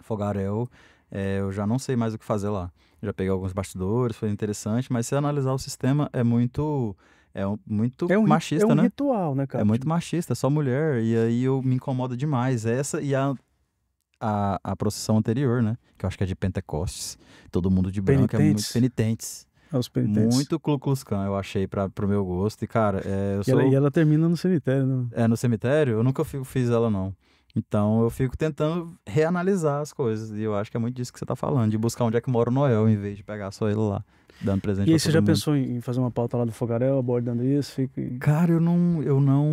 Fogaréu, é, eu já não sei mais o que fazer lá. Já peguei alguns bastidores, foi interessante, mas se analisar o sistema é muito é um, muito é um, machista, né? É um né? ritual, né, cara? É muito machista, só mulher, e aí eu me incomodo demais. Essa e a a, a procissão anterior, né? Que eu acho que é de Pentecostes. Todo mundo de branco penitentes. é muito penitentes. Aos é Muito Ku eu achei para pro meu gosto. E, cara, é, eu sou... e, ela, e ela termina no cemitério, não? Né? É, no cemitério? Eu nunca fiz ela, não. Então eu fico tentando reanalisar as coisas. E eu acho que é muito disso que você tá falando, de buscar onde é que mora o Noel, em vez de pegar só ele lá, dando presente. E aí você já mundo. pensou em fazer uma pauta lá do Fogarel, abordando isso? Fica... Cara, eu não. Eu não.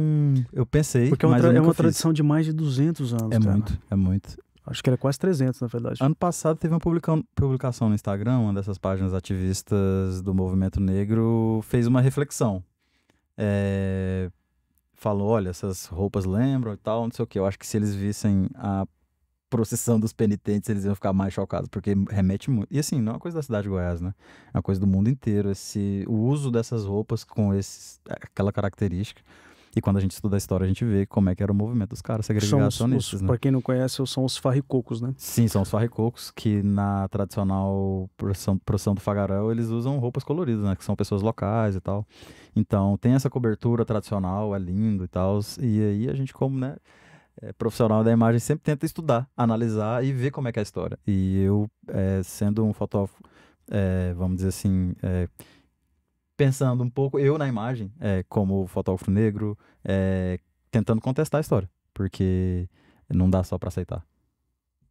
Eu pensei. Porque é uma, tra é uma tradição de mais de 200 anos. É cara. muito, é muito. Acho que era quase 300, na verdade. Ano passado teve uma publicação no Instagram, uma dessas páginas ativistas do movimento negro fez uma reflexão. É, falou, olha, essas roupas lembram e tal, não sei o que. Eu acho que se eles vissem a procissão dos penitentes, eles iam ficar mais chocados, porque remete muito. E assim, não é uma coisa da cidade de Goiás, né? É uma coisa do mundo inteiro. Esse, o uso dessas roupas com esses é, aquela característica e quando a gente estuda a história, a gente vê como é que era o movimento dos caras segregacionistas. Né? Para quem não conhece, são os farricocos, né? Sim, são os farricocos que na tradicional procissão, do Fagarel, eles usam roupas coloridas, né? Que são pessoas locais e tal. Então, tem essa cobertura tradicional, é lindo e tal. E aí a gente, como, né? É profissional da imagem sempre tenta estudar, analisar e ver como é que é a história. E eu, é, sendo um fotógrafo, é, vamos dizer assim, é, pensando um pouco, eu na imagem, é, como fotógrafo negro, é, tentando contestar a história, porque não dá só para aceitar.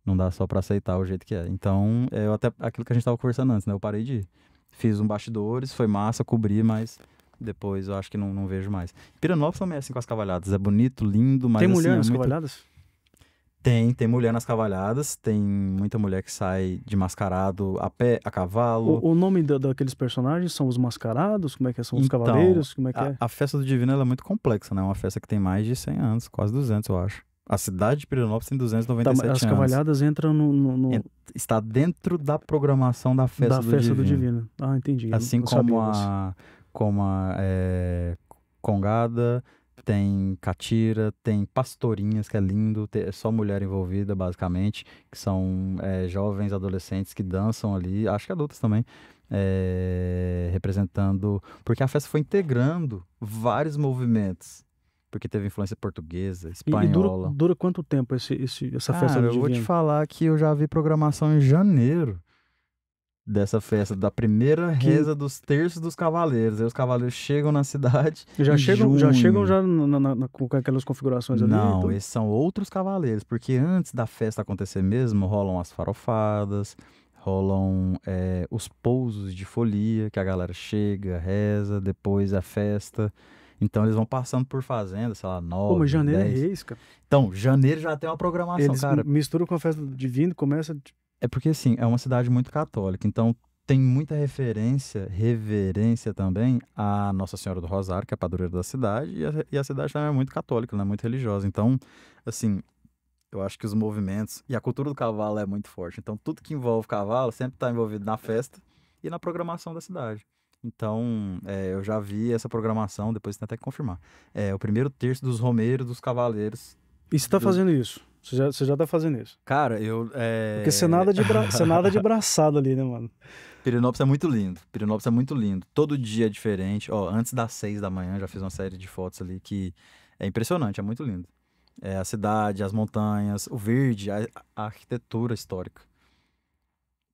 Não dá só para aceitar o jeito que é. Então, é, eu até aquilo que a gente tava conversando antes, né? Eu parei de ir. Fiz um bastidores, foi massa, cobri, mas depois eu acho que não, não vejo mais. Piranópolis também é assim com as cavalhadas. É bonito, lindo, mas. Tem mulher assim, é nas muito... cavalhadas? Tem, tem mulher nas cavalhadas, tem muita mulher que sai de mascarado a pé, a cavalo. O, o nome da, daqueles personagens são os mascarados? Como é que é? São os então, cavaleiros? Como é que a, é? A festa do Divino é muito complexa, né? É uma festa que tem mais de 100 anos, quase 200, eu acho. A cidade de Pirinópolis tem 297 tá, as anos. As cavalhadas entram no, no, no, Está dentro da programação da festa, da do, festa Divino. do Divino. Ah, entendi. Assim como a, como a, como eh, é, Congada tem catira, tem pastorinhas, que é lindo, é só mulher envolvida, basicamente, que são é, jovens, adolescentes que dançam ali, acho que adultos também, é, representando. Porque a festa foi integrando vários movimentos. Porque teve influência portuguesa, espanhola. E, e dura, dura, quanto tempo esse, esse, essa Cara, festa? Eu vou te falar que eu já vi programação em janeiro dessa festa, da primeira que... reza dos terços dos cavaleiros. Aí os cavaleiros chegam na cidade. já, chegam, junho. já chegam já na, na, na, com aquelas configurações ali? Não, então... esses são outros cavaleiros, porque antes da festa acontecer mesmo, rolam as farofadas, rolam é, os pousos de folia, que a galera chega, reza, depois a é festa. Então eles vão passando por fazendas, sei lá, nove. Pô, mas janeiro é dez. é reis, cara. Então, janeiro já tem uma programação, eles cara. Mistura com a festa divina, começa é porque, assim, é uma cidade muito católica, então tem muita referência, reverência também à Nossa Senhora do Rosário, que é a padroeira da cidade, e a, e a cidade também é muito católica, é muito religiosa. Então, assim, eu acho que os movimentos e a cultura do cavalo é muito forte. Então, tudo que envolve cavalo sempre está envolvido na festa e na programação da cidade. Então, é, eu já vi essa programação, depois tem até que confirmar. É o primeiro terço dos romeiros, dos cavaleiros. E você está do... fazendo isso? Você já, você já tá fazendo isso. Cara, eu. É... Porque você nada, de bra... você nada de braçado ali, né, mano? Pirinópolis é muito lindo. Pirinópolis é muito lindo. Todo dia é diferente. Ó, antes das seis da manhã já fiz uma série de fotos ali que é impressionante, é muito lindo. É a cidade, as montanhas, o verde, a, a arquitetura histórica.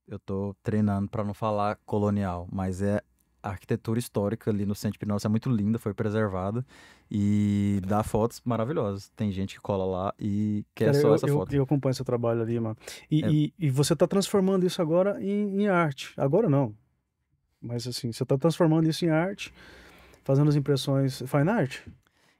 Eu tô treinando para não falar colonial, mas é a arquitetura histórica ali no centro de Pinópolis é muito linda, foi preservada e dá fotos maravilhosas. Tem gente que cola lá e quer Cara, só eu, essa eu, foto. Eu acompanho seu trabalho ali, mano. E, é. e, e você está transformando isso agora em, em, arte. Agora não. Mas assim, você está transformando isso em arte, fazendo as impressões fine art?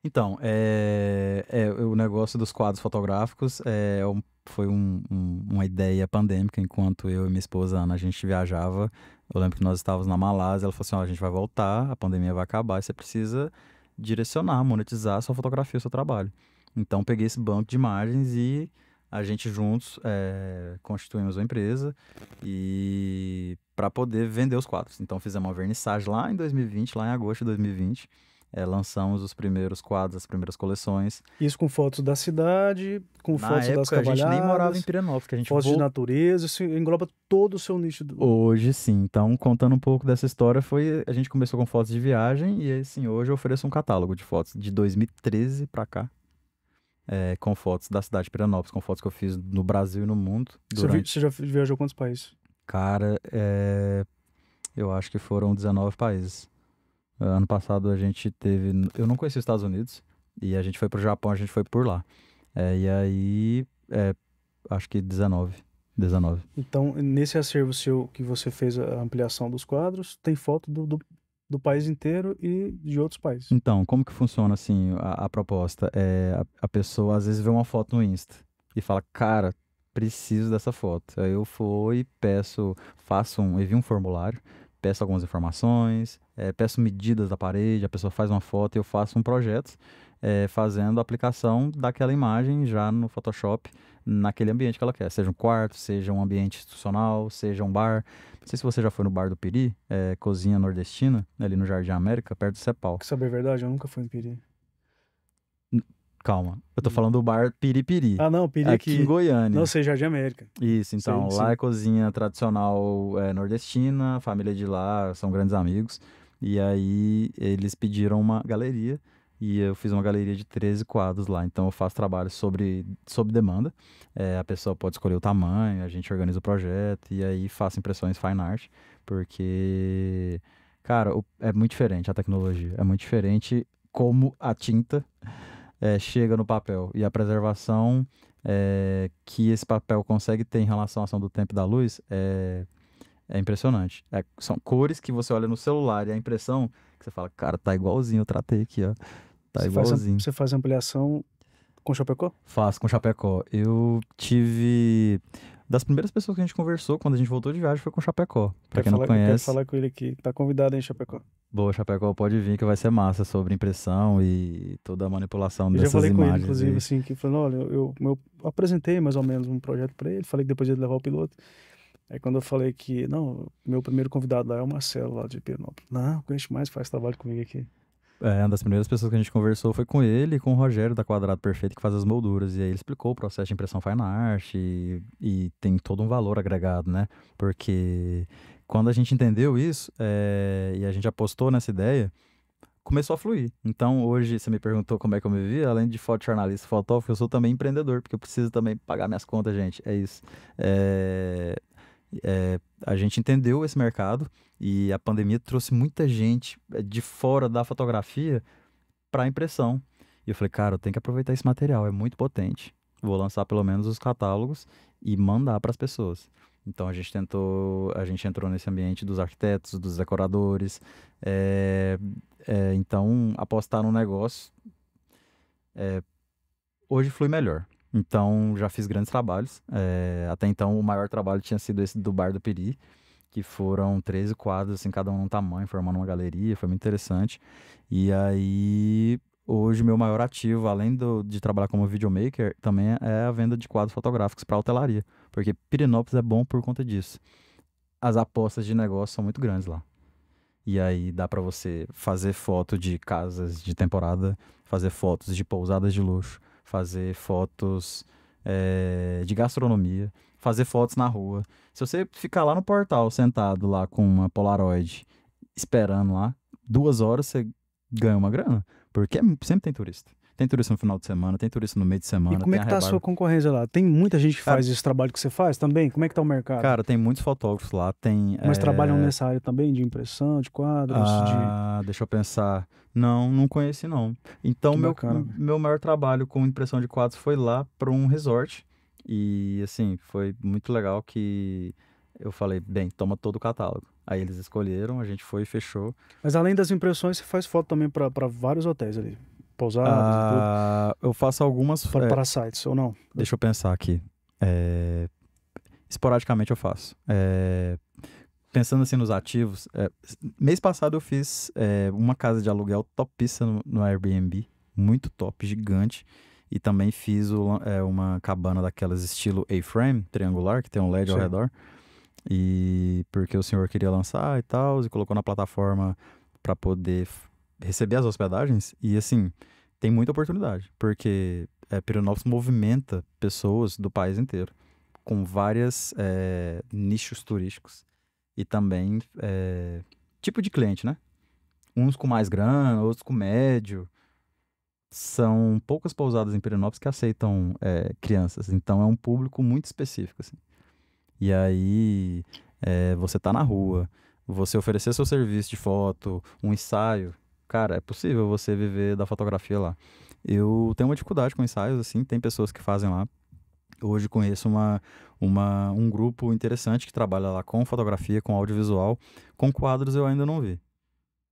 Então, é, é, o negócio dos quadros fotográficos é, foi um, um, uma ideia pandêmica enquanto eu e minha esposa Ana a gente viajava eu lembro que nós estávamos na Malásia, ela falou assim: oh, a gente vai voltar, a pandemia vai acabar, você precisa direcionar, monetizar a sua fotografia, o seu trabalho. Então peguei esse banco de imagens e a gente juntos é, constituímos uma empresa e para poder vender os quadros. Então fizemos uma vernissage lá em 2020, lá em agosto de 2020 é, lançamos os primeiros quadros, as primeiras coleções. Isso com fotos da cidade, com Na fotos época, das cavalhadas. A gente nem morava em Pirenópolis. A gente fotos de natureza, isso engloba todo o seu nicho. Do... Hoje sim. Então, contando um pouco dessa história, foi a gente começou com fotos de viagem e assim, hoje eu ofereço um catálogo de fotos de 2013 para cá. É, com fotos da cidade de Piranópolis, com fotos que eu fiz no Brasil e no mundo. Durante... Você, já viajou quantos países? Cara, é... eu acho que foram 19 países. Ano passado a gente teve. Eu não conheci os Estados Unidos e a gente foi pro Japão, a gente foi por lá. É, e aí, é, acho que 19. 19. Então, nesse acervo seu que você fez a ampliação dos quadros, tem foto do, do, do país inteiro e de outros países. Então, como que funciona assim a, a proposta? É, a, a, pessoa às vezes vê uma foto no Insta e fala, cara, preciso dessa foto. Aí eu fui, peço, faço um, envio um formulário, peço algumas informações, é, peço medidas da parede, a pessoa faz uma foto, e eu faço um projeto é, fazendo a aplicação daquela imagem já no Photoshop, naquele ambiente que ela quer, seja um quarto, seja um ambiente institucional, seja um bar. Não sei se você já foi no bar do Piri, é, cozinha nordestina, ali no Jardim América, perto do Cepal. Que saber a verdade, eu nunca fui em Piri. Calma, eu tô falando do bar Piripiri. Ah, não, Piri aqui, aqui em Goiânia. Não sei, Jardim América. Isso, então, sim, lá sim. é cozinha tradicional é, nordestina, família de lá, são grandes amigos. E aí eles pediram uma galeria e eu fiz uma galeria de 13 quadros lá. Então eu faço trabalho sobre, sob demanda. É, a pessoa pode escolher o tamanho, a gente organiza o projeto e aí faço impressões fine art, porque, cara, é muito diferente a tecnologia. É muito diferente como a tinta é, chega no papel e a preservação é, que esse papel consegue ter em relação à ação do tempo e da luz é é impressionante. É, são cores que você olha no celular e a impressão que você fala, cara, tá igualzinho, eu tratei aqui, ó. Tá você igualzinho. Faz, você faz ampliação com Chapecó? Faço com Chapecó. Eu tive. Das primeiras pessoas que a gente conversou quando a gente voltou de viagem foi com Chapecó. Pra quem não conhece. Quero falar com ele aqui, tá convidado, hein, Chapecó. Boa, Chapecó, pode vir que vai ser massa sobre impressão e toda a manipulação eu dessas imagens. Eu já falei com ele, inclusive, e... assim, que falou, olha, eu, eu, eu, apresentei mais ou menos um projeto para ele, falei que depois ia levar o piloto. Aí quando eu falei que, não, meu primeiro convidado lá é o Marcelo, lá de Pianópolis. Não, conheço mais, faz trabalho comigo aqui. É, uma das primeiras pessoas que a gente conversou foi com ele e com o Rogério da Quadrado Perfeito, que faz as molduras. E aí ele explicou o processo de impressão fine art e, e tem todo um valor agregado, né? Porque quando a gente entendeu isso é, e a gente apostou nessa ideia, começou a fluir. Então, hoje, você me perguntou como é que eu me vi, além de foto jornalista, fotógrafo, eu sou também empreendedor, porque eu preciso também pagar minhas contas, gente. É isso. É... É, a gente entendeu esse mercado e a pandemia trouxe muita gente é, de fora da fotografia para a impressão. E eu falei, cara, eu tenho que aproveitar esse material, é muito potente. Vou lançar pelo menos os catálogos e mandar para as pessoas. Então a gente tentou, a gente entrou nesse ambiente dos arquitetos, dos decoradores. É, é, então apostar no negócio é, hoje flui melhor. Então já fiz grandes trabalhos. É, até então o maior trabalho tinha sido esse do Bar do Peri, que foram 13 quadros, assim, cada um num tamanho, formando uma galeria, foi muito interessante. E aí hoje meu maior ativo, além do, de trabalhar como videomaker, também é a venda de quadros fotográficos para hotelaria, porque Pirinópolis é bom por conta disso. As apostas de negócio são muito grandes lá. E aí dá para você fazer foto de casas de temporada, fazer fotos de pousadas de luxo, fazer fotos é, de gastronomia, fazer fotos na rua. Se você ficar lá no portal sentado lá com uma Polaroid esperando lá, duas horas você ganha uma grana, porque é, sempre tem turista. Tem turista no final de semana, tem turista no meio de semana. E como é que tá a sua concorrência lá? Tem muita gente que faz esse trabalho que você faz também? Como é que tá o mercado? Cara, tem muitos fotógrafos lá, tem... Mas é... trabalham nessa área também, de impressão, de quadros, ah, de... deixa eu pensar. Não, não conheci não. Então, meu, meu maior trabalho com impressão de quadros foi lá para um resort. E, assim, foi muito legal que eu falei, bem, toma todo o catálogo. Aí eles escolheram, a gente foi e fechou. Mas além das impressões, você faz foto também para vários hotéis ali. Pousadas ah, Eu faço algumas... Para, é, sites ou não? Deixa eu pensar aqui. É, esporadicamente eu faço. É, pensando assim nos ativos, é, mês passado eu fiz é, uma casa de aluguel topista no, no, Airbnb, muito top, gigante. E também fiz o, é, uma cabana daquelas estilo A-frame, triangular, que tem um LED Sim. ao redor. E porque o senhor queria lançar e tal, e colocou na plataforma para poder receber as hospedagens e assim tem muita oportunidade porque é, eh, Piranópolis movimenta pessoas do país inteiro com várias é, nichos turísticos e também é, tipo de cliente, né? Uns com mais grana, outros com médio. São poucas pousadas em Piranópolis que aceitam é, crianças, então é um público muito específico. Assim. E aí você tá na rua, você oferecer seu serviço de foto, um ensaio, cara, é possível você viver da fotografia lá. Eu tenho uma dificuldade com ensaios, assim, tem pessoas que fazem lá. Hoje conheço uma, uma, um grupo interessante que trabalha lá com fotografia, com audiovisual. Com quadros eu ainda não vi.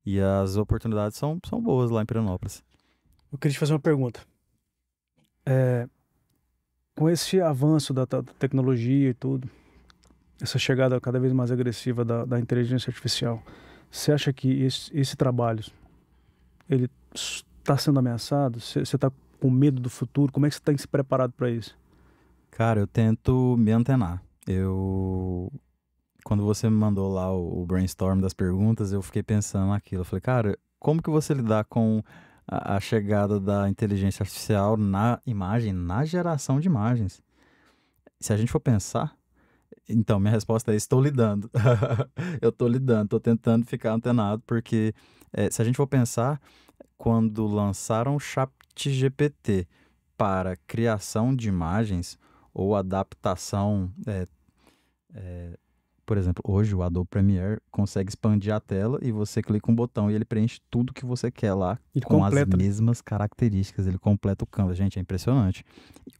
E as oportunidades são, são boas lá em Piranópolis. Eu queria te fazer uma pergunta. É, com esse avanço da, da, tecnologia e tudo, essa chegada cada vez mais agressiva da, da inteligência artificial, você acha que esse, esse trabalho, ele está sendo ameaçado? Você está com medo do futuro? Como é que você tem tá se preparado para isso? Cara, eu tento me antenar. Eu. Quando você me mandou lá o, brainstorm das perguntas, eu fiquei pensando naquilo. Eu falei, cara, como que você lidar com a, a chegada da inteligência artificial na imagem, na geração de imagens? Se a gente for pensar, então, minha resposta é: estou lidando. eu estou lidando, estou tentando ficar antenado, porque é, se a gente for pensar, quando lançaram o ChatGPT para criação de imagens ou adaptação, é, é, por exemplo, hoje o Adobe Premiere consegue expandir a tela e você clica um botão e ele preenche tudo que você quer lá ele com completa. as mesmas características. Ele completa o canvas. Gente, é impressionante.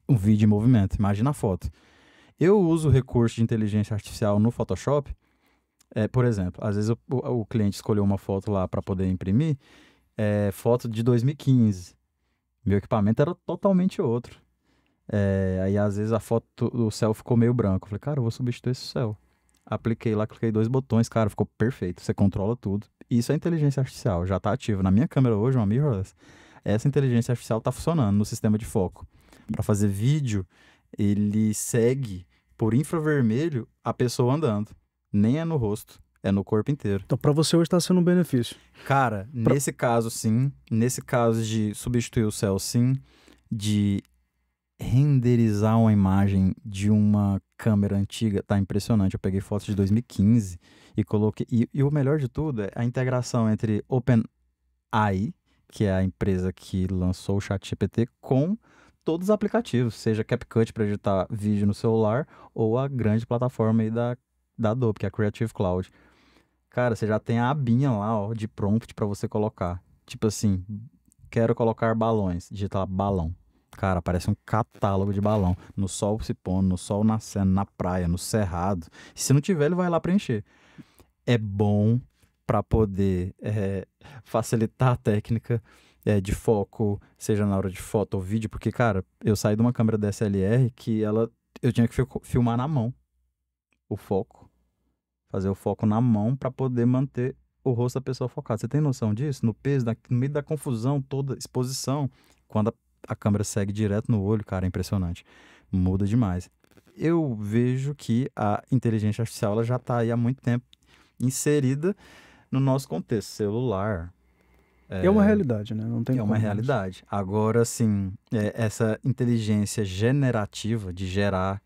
Um vídeo em movimento, imagina a foto. Eu uso recurso de inteligência artificial no Photoshop é, por exemplo, às vezes o, o, cliente escolheu uma foto lá para poder imprimir, é, foto de 2015. Meu equipamento era totalmente outro. É, aí às vezes a foto do céu ficou meio branco. Eu falei, cara, eu vou substituir esse céu. Apliquei lá, cliquei dois botões, cara, ficou perfeito. Você controla tudo. Isso é inteligência artificial, já está ativo. Na minha câmera hoje, uma mirrorless, essa inteligência artificial está funcionando no sistema de foco. Para fazer vídeo, ele segue por infravermelho a pessoa andando nem é no rosto, é no corpo inteiro. Então, para você hoje está sendo um benefício. Cara, pra... nesse caso sim, nesse caso de substituir o céu sim, de renderizar uma imagem de uma câmera antiga, tá impressionante. Eu peguei fotos de 2015 e coloquei. E, e o melhor de tudo é a integração entre OpenAI, que é a empresa que lançou o ChatGPT, com todos os aplicativos, seja CapCut para editar vídeo no celular ou a grande plataforma aí da da Adobe, que é a Creative Cloud. Cara, você já tem a abinha lá, ó, de prompt para você colocar. Tipo assim, quero colocar balões, digitar balão. Cara, parece um catálogo de balão. No sol se pondo, no sol nascendo, na praia, no cerrado. Se não tiver, ele vai lá preencher. É bom para poder é, facilitar a técnica é, de foco, seja na hora de foto ou vídeo, porque, cara, eu saí de uma câmera DSLR que ela eu tinha que filmar na mão o foco, fazer o foco na mão para poder manter o rosto da pessoa focado. Você tem noção disso? No peso, na, no meio da confusão toda, exposição, quando a, a câmera segue direto no olho, cara, é impressionante. Muda demais. Eu vejo que a inteligência artificial ela já está aí há muito tempo inserida no nosso contexto, celular. É, uma eh, realidade, né? Não tem é uma né? realidade. Agora, assim, é, essa inteligência generativa de gerar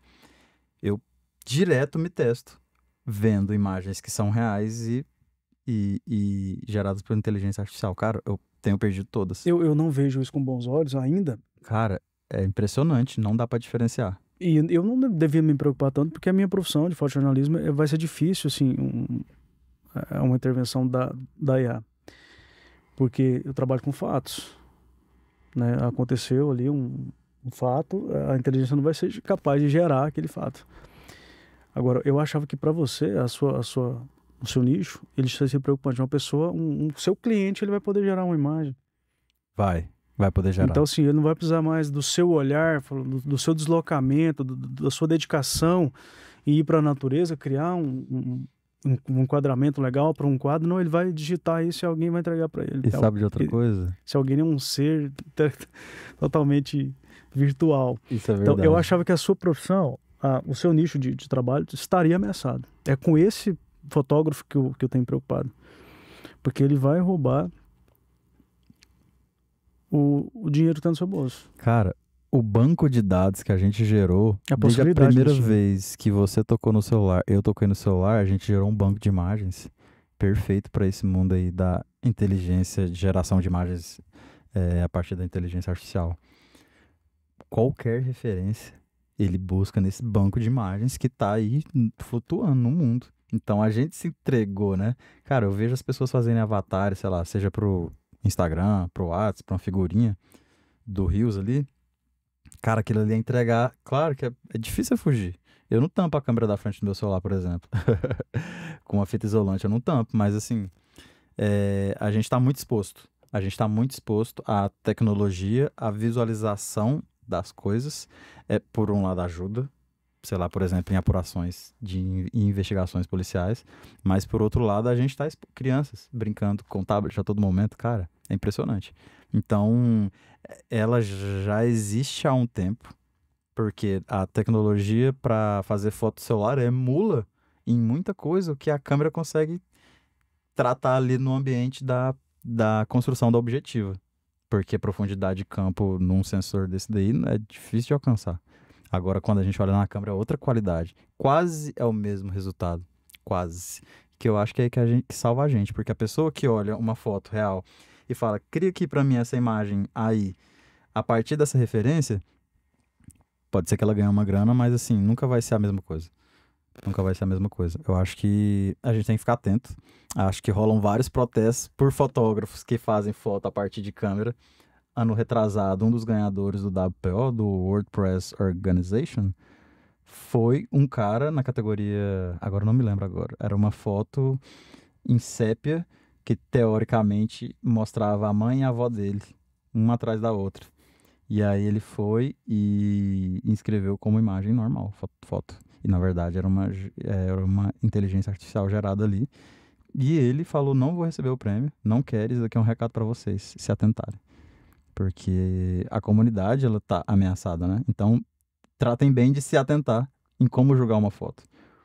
direto me testo, vendo imagens que são reais e, e, e geradas por inteligência artificial. Cara, eu tenho perdido todas. Eu, eu não vejo isso com bons olhos ainda. Cara, é impressionante, não dá para diferenciar. E eu não devia me preocupar tanto, porque a minha profissão de fotojornalismo eh, vai ser difícil, assim, um, é uma intervenção da, da IA. Porque eu trabalho com fatos. Né? Aconteceu ali um, um fato, a inteligência não vai ser capaz de gerar aquele fato. Agora, eu achava que para você, a sua, a sua, o seu nicho, ele está se preocupando de uma pessoa, um, um, seu cliente, ele vai poder gerar uma imagem. Vai, vai poder gerar. Então, assim, ele não vai precisar mais do seu olhar, do, do seu deslocamento, do, do, da sua dedicação e ir para a natureza, criar um, um um, um enquadramento legal para um quadro, não, ele vai digitar isso e alguém vai entregar para ele. E sabe de outra coisa? Se alguém é um ser totalmente virtual. Isso é verdade. Então, eu achava que a sua profissão a, o seu nicho de, de, trabalho estaria ameaçado. É com esse fotógrafo que eu, que eu tenho preocupado. Porque ele vai roubar o, o dinheiro que está no seu bolso. Cara, o banco de dados que a gente gerou, a desde a primeira vez que você tocou no celular, eu toquei no celular, a gente gerou um banco de imagens perfeito para esse mundo aí da inteligência, de geração de imagens é, a partir da inteligência artificial. Qualquer referência ele busca nesse banco de imagens que está aí flutuando no mundo. Então a gente se entregou, né? Cara, eu vejo as pessoas fazendo avatares, sei lá, seja pro Instagram, pro WhatsApp, pra uma figurinha do Rios ali. Cara, aquilo ali é entregar. Claro que é, é difícil fugir. Eu não tampo a câmera da frente do meu celular, por exemplo. Com uma fita isolante eu não tampo, mas assim, é, a gente está muito exposto. A gente está muito exposto à tecnologia, à visualização das coisas. É, por um lado, ajuda, sei lá, por exemplo, em apurações de investigações policiais, mas por outro lado, a gente está crianças brincando com tablet a todo momento, cara, é impressionante. Então, ela já existe há um tempo, porque a tecnologia para fazer foto celular é mula em muita coisa o que a câmera consegue tratar ali no ambiente da, da construção da objetiva porque profundidade de campo num sensor desse daí é difícil de alcançar. Agora, quando a gente olha na câmera, é outra qualidade. Quase é o mesmo resultado. Quase. Que eu acho que é que, que salva a gente. Porque a pessoa que olha uma foto real e fala, cria aqui para mim essa imagem aí, a partir dessa referência, pode ser que ela ganhe uma grana, mas assim, nunca vai ser a mesma coisa. Nunca vai ser a mesma coisa. Eu acho que a gente tem que ficar atento. Acho que rolam vários protestos por fotógrafos que fazem foto a partir de câmera. Ano retrasado, um dos ganhadores do WPO, do WordPress Organization, foi um cara na categoria. Agora não me lembro agora. Era uma foto em sépia que teoricamente mostrava a mãe e a avó dele, uma atrás da outra. E aí ele foi e inscreveu como imagem normal, foto e na verdade era uma, é, era uma inteligência artificial gerada ali. E ele falou: Não vou receber o prêmio, não quero. Isso daqui é um recado para vocês se atentarem. Porque a comunidade ela tá ameaçada, né? Então, tratem bem de se atentar em como julgar uma foto.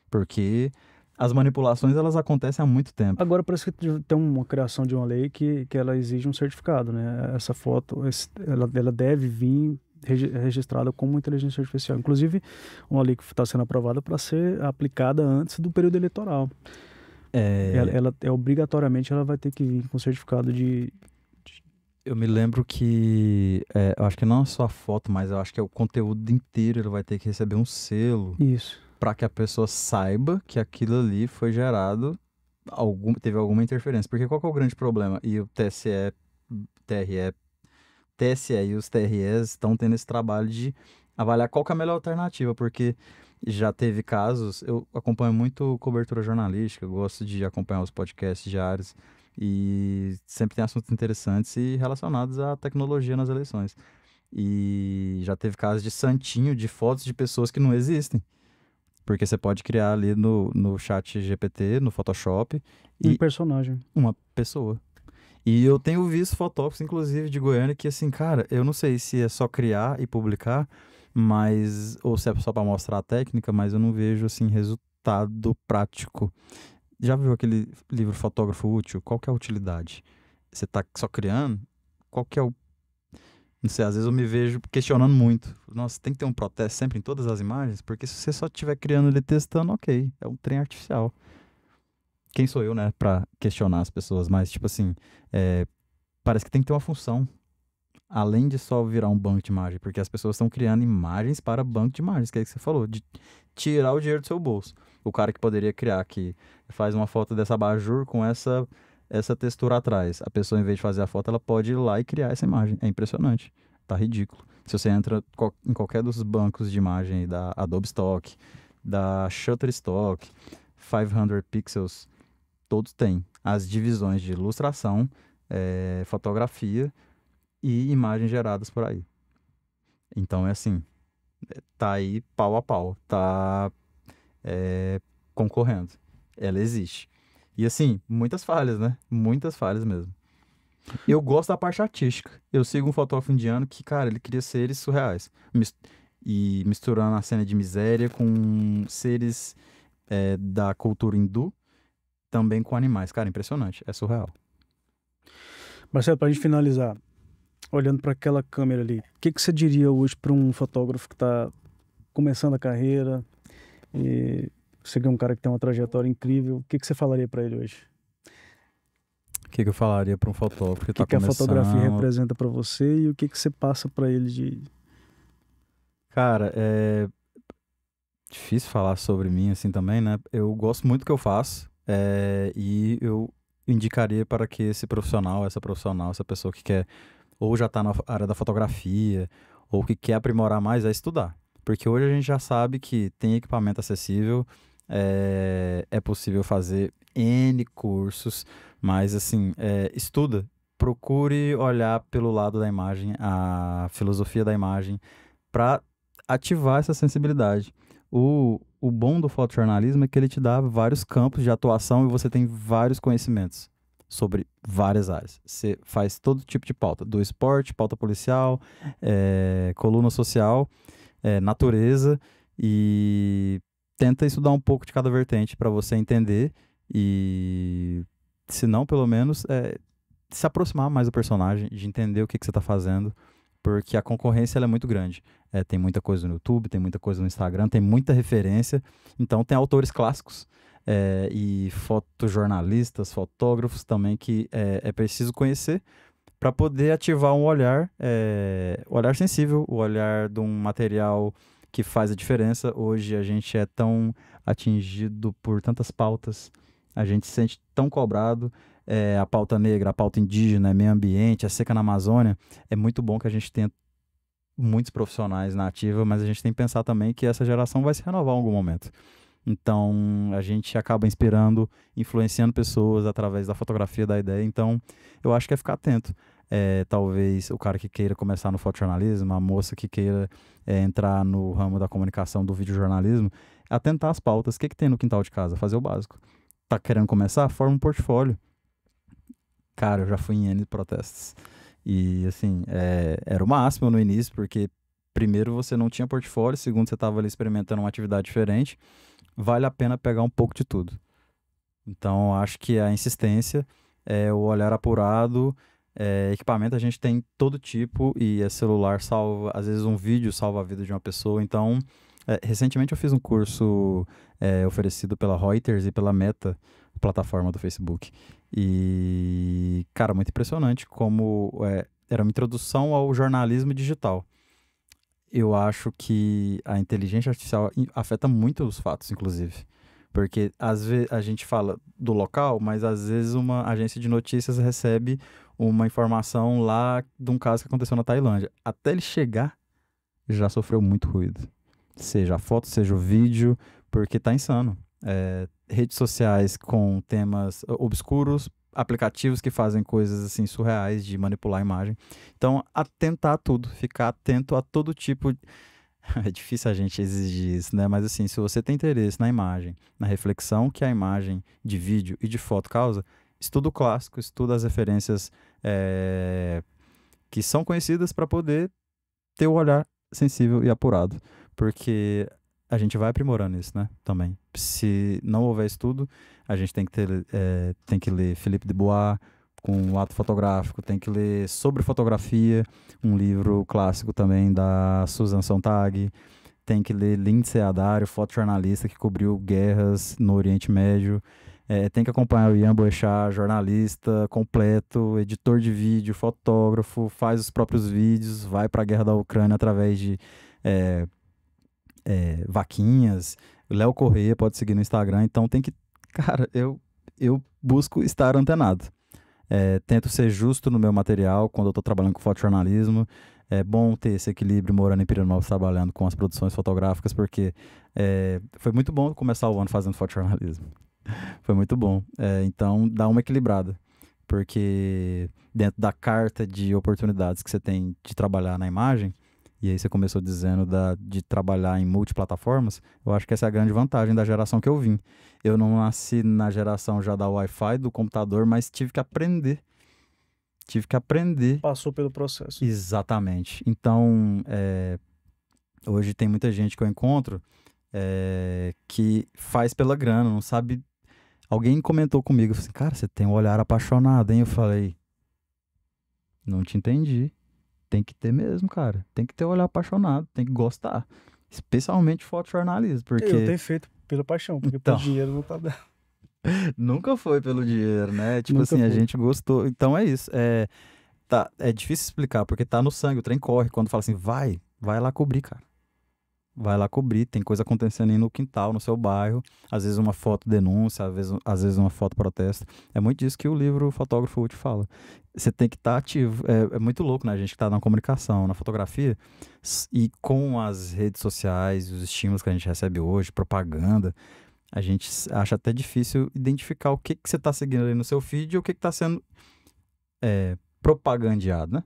Porque as manipulações elas acontecem há muito tempo. Agora parece que tem uma criação de uma lei que, que ela exige um certificado, né? Essa foto, ela, ela deve vir registrada como inteligência artificial. Inclusive, uma lei que está sendo aprovada para ser aplicada antes do período eleitoral. É... Ela, ela, é, obrigatoriamente ela vai ter que vir com certificado de. de... Eu me lembro que. É, eu acho que não é só a foto, mas eu acho que é o conteúdo inteiro ele vai ter que receber um selo. Isso. Para que a pessoa saiba que aquilo ali foi gerado, algum, teve alguma interferência. Porque qual é o grande problema? E o TSE, TRE TSE e os TREs estão tendo esse trabalho de avaliar qual é a melhor alternativa, porque já teve casos, eu acompanho muito cobertura jornalística, eu gosto de acompanhar os podcasts diários e sempre tem assuntos interessantes e relacionados à tecnologia nas eleições. E já teve casos de santinho, de fotos de pessoas que não existem. Porque você pode criar ali no, no chat GPT, no Photoshop. Um personagem. Uma pessoa. E eu tenho visto fotógrafos, inclusive, de Goiânia, que assim, cara, eu não sei se é só criar e publicar, mas. Ou se é só para mostrar a técnica, mas eu não vejo assim resultado prático. Já viu aquele livro Fotógrafo Útil? Qual que é a utilidade? Você tá só criando? Qual que é o não sei, às vezes eu me vejo questionando muito. Nossa, tem que ter um protesto sempre em todas as imagens, porque se você só estiver criando ele testando, ok, é um trem artificial quem sou eu, né, para questionar as pessoas, mas, tipo assim, é, parece que tem que ter uma função além de só virar um banco de imagem, porque as pessoas estão criando imagens para banco de imagens, que é o que você falou, de tirar o dinheiro do seu bolso. O cara que poderia criar que faz uma foto dessa abajur com essa essa textura atrás. A pessoa em vez de fazer a foto, ela pode ir lá e criar essa imagem. É impressionante. Tá ridículo. Se você entra em qualquer dos bancos de imagem da Adobe Stock, da Shutterstock, 500 Pixels, todos têm as divisões de ilustração, é, fotografia e imagens geradas por aí. Então é assim, eh, tá aí pau a pau, tá é, concorrendo. Ela existe. E assim, muitas falhas, né? Muitas falhas mesmo. Eu gosto da parte artística. Eu sigo um fotógrafo indiano que, cara, ele cria seres surreais. E misturando a cena de miséria com seres é, da cultura hindu também com animais. Cara, impressionante, é surreal. Marcelo, para a gente finalizar, olhando para aquela câmera ali, o que, que você diria hoje para um fotógrafo que está começando a carreira? E você que é um cara que tem uma trajetória incrível, o que, que você falaria para ele hoje? O que, que eu falaria para um fotógrafo que está começando? O tá que a fotografia representa para você e o que, que você passa para ele de... Cara, é difícil falar sobre mim assim também, né? Eu gosto muito do que eu faço, é, e eu indicaria para que esse profissional, essa profissional, essa pessoa que quer ou já está na área da fotografia ou que quer aprimorar mais é estudar. Porque hoje a gente já sabe que tem equipamento acessível, é, é possível fazer N cursos, mas assim, é, estuda. Procure olhar pelo lado da imagem, a filosofia da imagem, para ativar essa sensibilidade. O, o bom do fotojornalismo é que ele te dá vários campos de atuação e você tem vários conhecimentos sobre várias áreas. Você faz todo tipo de pauta, do esporte, pauta policial, é, coluna social, é, natureza e tenta estudar um pouco de cada vertente para você entender e, se não, pelo menos é, se aproximar mais do personagem, de entender o que, que você está fazendo, porque a concorrência é muito grande. É, tem muita coisa no YouTube, tem muita coisa no Instagram, tem muita referência. Então, tem autores clássicos é, e fotojornalistas, fotógrafos também que é, é preciso conhecer para poder ativar um olhar, é, olhar sensível, o olhar de um material que faz a diferença. Hoje a gente é tão atingido por tantas pautas, a gente se sente tão cobrado. É, a pauta negra, a pauta indígena, meio ambiente, a seca na Amazônia, é muito bom que a gente tenha muitos profissionais na ativa, mas a gente tem que pensar também que essa geração vai se renovar em algum momento. Então, a gente acaba inspirando, influenciando pessoas através da fotografia, da ideia. Então, eu acho que é ficar atento. É, talvez o cara que queira começar no fotojornalismo, a moça que queira é, entrar no ramo da comunicação, do videojornalismo, atentar às pautas. O que, que tem no quintal de casa? Fazer o básico. Tá querendo começar? Forma um portfólio. Cara, eu já fui em N protestos. E assim, é, era o máximo no início, porque primeiro você não tinha portfólio, segundo você estava ali experimentando uma atividade diferente, vale a pena pegar um pouco de tudo. Então, acho que a insistência, é, o olhar apurado, é, equipamento a gente tem todo tipo e é celular salva, às vezes um vídeo salva a vida de uma pessoa. Então, é, recentemente eu fiz um curso é, oferecido pela Reuters e pela Meta, plataforma do Facebook. E, cara, muito impressionante como é, era uma introdução ao jornalismo digital. Eu acho que a inteligência artificial afeta muito os fatos, inclusive. Porque às vezes a gente fala do local, mas às vezes uma agência de notícias recebe uma informação lá de um caso que aconteceu na Tailândia. Até ele chegar, já sofreu muito ruído. Seja a foto, seja o vídeo, porque tá insano. É, redes sociais com temas obscuros, aplicativos que fazem coisas assim surreais de manipular a imagem. Então, atentar a tudo, ficar atento a todo tipo de... É difícil a gente exigir isso, né? Mas assim, se você tem interesse na imagem, na reflexão que a imagem de vídeo e de foto causa, estuda o clássico, estuda as referências é... que são conhecidas para poder ter o olhar sensível e apurado. Porque a gente vai aprimorando isso, né? Também. Se não houver estudo, a gente tem que, ter, é, tem que ler Felipe de Bois com o ato fotográfico, tem que ler sobre fotografia, um livro clássico também da Susan Sontag, tem que ler Lindsay Adário, fotojornalista que cobriu guerras no Oriente Médio, é, tem que acompanhar o Ian Boechat, jornalista completo, editor de vídeo, fotógrafo, faz os próprios vídeos, vai para a guerra da Ucrânia através de... É, é, vaquinhas, Léo Correia pode seguir no Instagram, então tem que, cara, eu, eu busco estar antenado. É, tento ser justo no meu material quando eu estou trabalhando com fotojornalismo. É bom ter esse equilíbrio morando em Piranópolis, trabalhando com as produções fotográficas, porque é, foi muito bom começar o ano fazendo fotojornalismo. foi muito bom. É, então, dá uma equilibrada, porque dentro da carta de oportunidades que você tem de trabalhar na imagem, e aí você começou dizendo da, de trabalhar em multiplataformas. Eu acho que essa é a grande vantagem da geração que eu vim. Eu não nasci na geração já da Wi-Fi, do computador, mas tive que aprender. Tive que aprender. Passou pelo processo. Exatamente. Então, é, hoje tem muita gente que eu encontro é, que faz pela grana, não sabe. Alguém comentou comigo, assim, cara, você tem um olhar apaixonado, hein? Eu falei, não te entendi. Tem que ter mesmo, cara. Tem que ter olhar apaixonado, tem que gostar. Especialmente fotojornalismo, porque... Eu tenho feito pela paixão, porque então... pelo dinheiro não tá dando. Nunca foi pelo dinheiro, né? Tipo Nunca assim, foi. a gente gostou. Então é isso. É, tá, é difícil explicar, porque tá no sangue, o trem corre. Quando fala assim, vai, vai lá cobrir, cara vai lá cobrir, tem coisa acontecendo aí no quintal, no seu bairro, às vezes uma foto denúncia, às vezes, às vezes uma foto protesto. É muito disso que o livro Fotógrafo te fala. Você tem que estar tá ativo. É, é, muito louco, né? A gente que está na comunicação, na fotografia, e com as redes sociais, os estímulos que a gente recebe hoje, propaganda, a gente acha até difícil identificar o que, que você está seguindo ali no seu feed e o que está sendo é, propagandeado, né?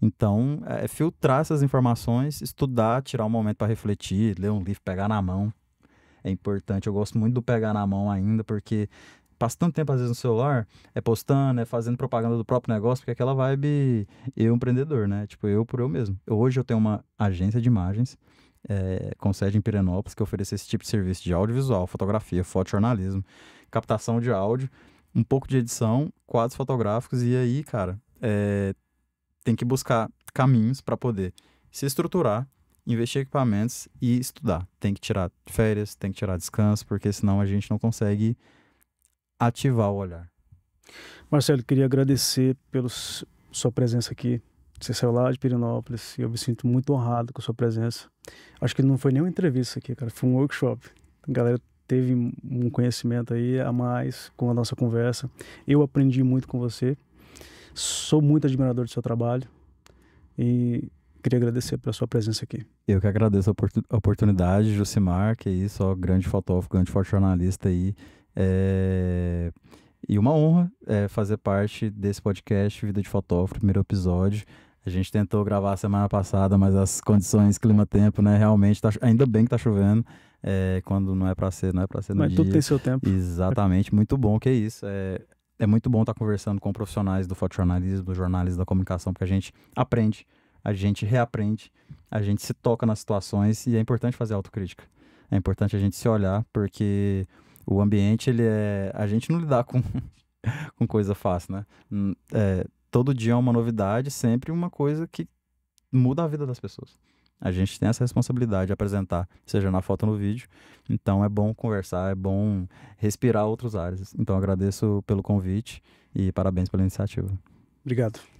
Então, é, é filtrar essas informações, estudar, tirar um momento para refletir, ler um livro, pegar na mão. É importante. Eu gosto muito do pegar na mão ainda, porque passa tanto tempo, às vezes, no celular, é postando, é fazendo propaganda do próprio negócio, porque é aquela vibe eu empreendedor, né? Tipo, eu por eu mesmo. hoje eu tenho uma agência de imagens é, com sede em Pirenópolis que oferece esse tipo de serviço de audiovisual, fotografia, fotojornalismo, captação de áudio, um pouco de edição, quadros fotográficos, e aí, cara, é, tem que buscar caminhos para poder se estruturar, investir em equipamentos e estudar. Tem que tirar férias, tem que tirar descanso, porque senão a gente não consegue ativar o olhar. Marcelo, queria agradecer pela sua presença aqui. Você saiu lá de Pirinópolis e eu me sinto muito honrado com a sua presença. Acho que não foi nenhuma entrevista aqui, cara, foi um workshop. A galera teve um conhecimento aí a mais com a nossa conversa. Eu aprendi muito com você Sou muito admirador do seu trabalho e queria agradecer pela sua presença aqui. Eu que agradeço a oportunidade, Jucimar, que é isso, ó, grande fotógrafo, grande forte jornalista aí. É... E uma honra é, fazer parte desse podcast Vida de Fotógrafo, primeiro episódio. A gente tentou gravar semana passada, mas as condições clima-tempo, né? Realmente, tá, ainda bem que tá chovendo. É, quando não é para ser, não é para ser no Mas dia. tudo tem seu tempo. Exatamente, muito bom que é isso. É, é muito bom estar tá conversando com profissionais do fotojornalismo, do jornalismo, da comunicação, porque a gente aprende, a gente reaprende, a gente se toca nas situações e é importante fazer autocrítica. É importante a gente se olhar, porque o ambiente, ele é. A gente não lidar com, com coisa fácil, né? Hum, é, todo dia é uma novidade, sempre uma coisa que muda a vida das pessoas. A gente tem essa responsabilidade de apresentar, seja na foto ou no vídeo. Então é bom conversar, é bom respirar outros ares. Então agradeço pelo convite e parabéns pela iniciativa. Obrigado.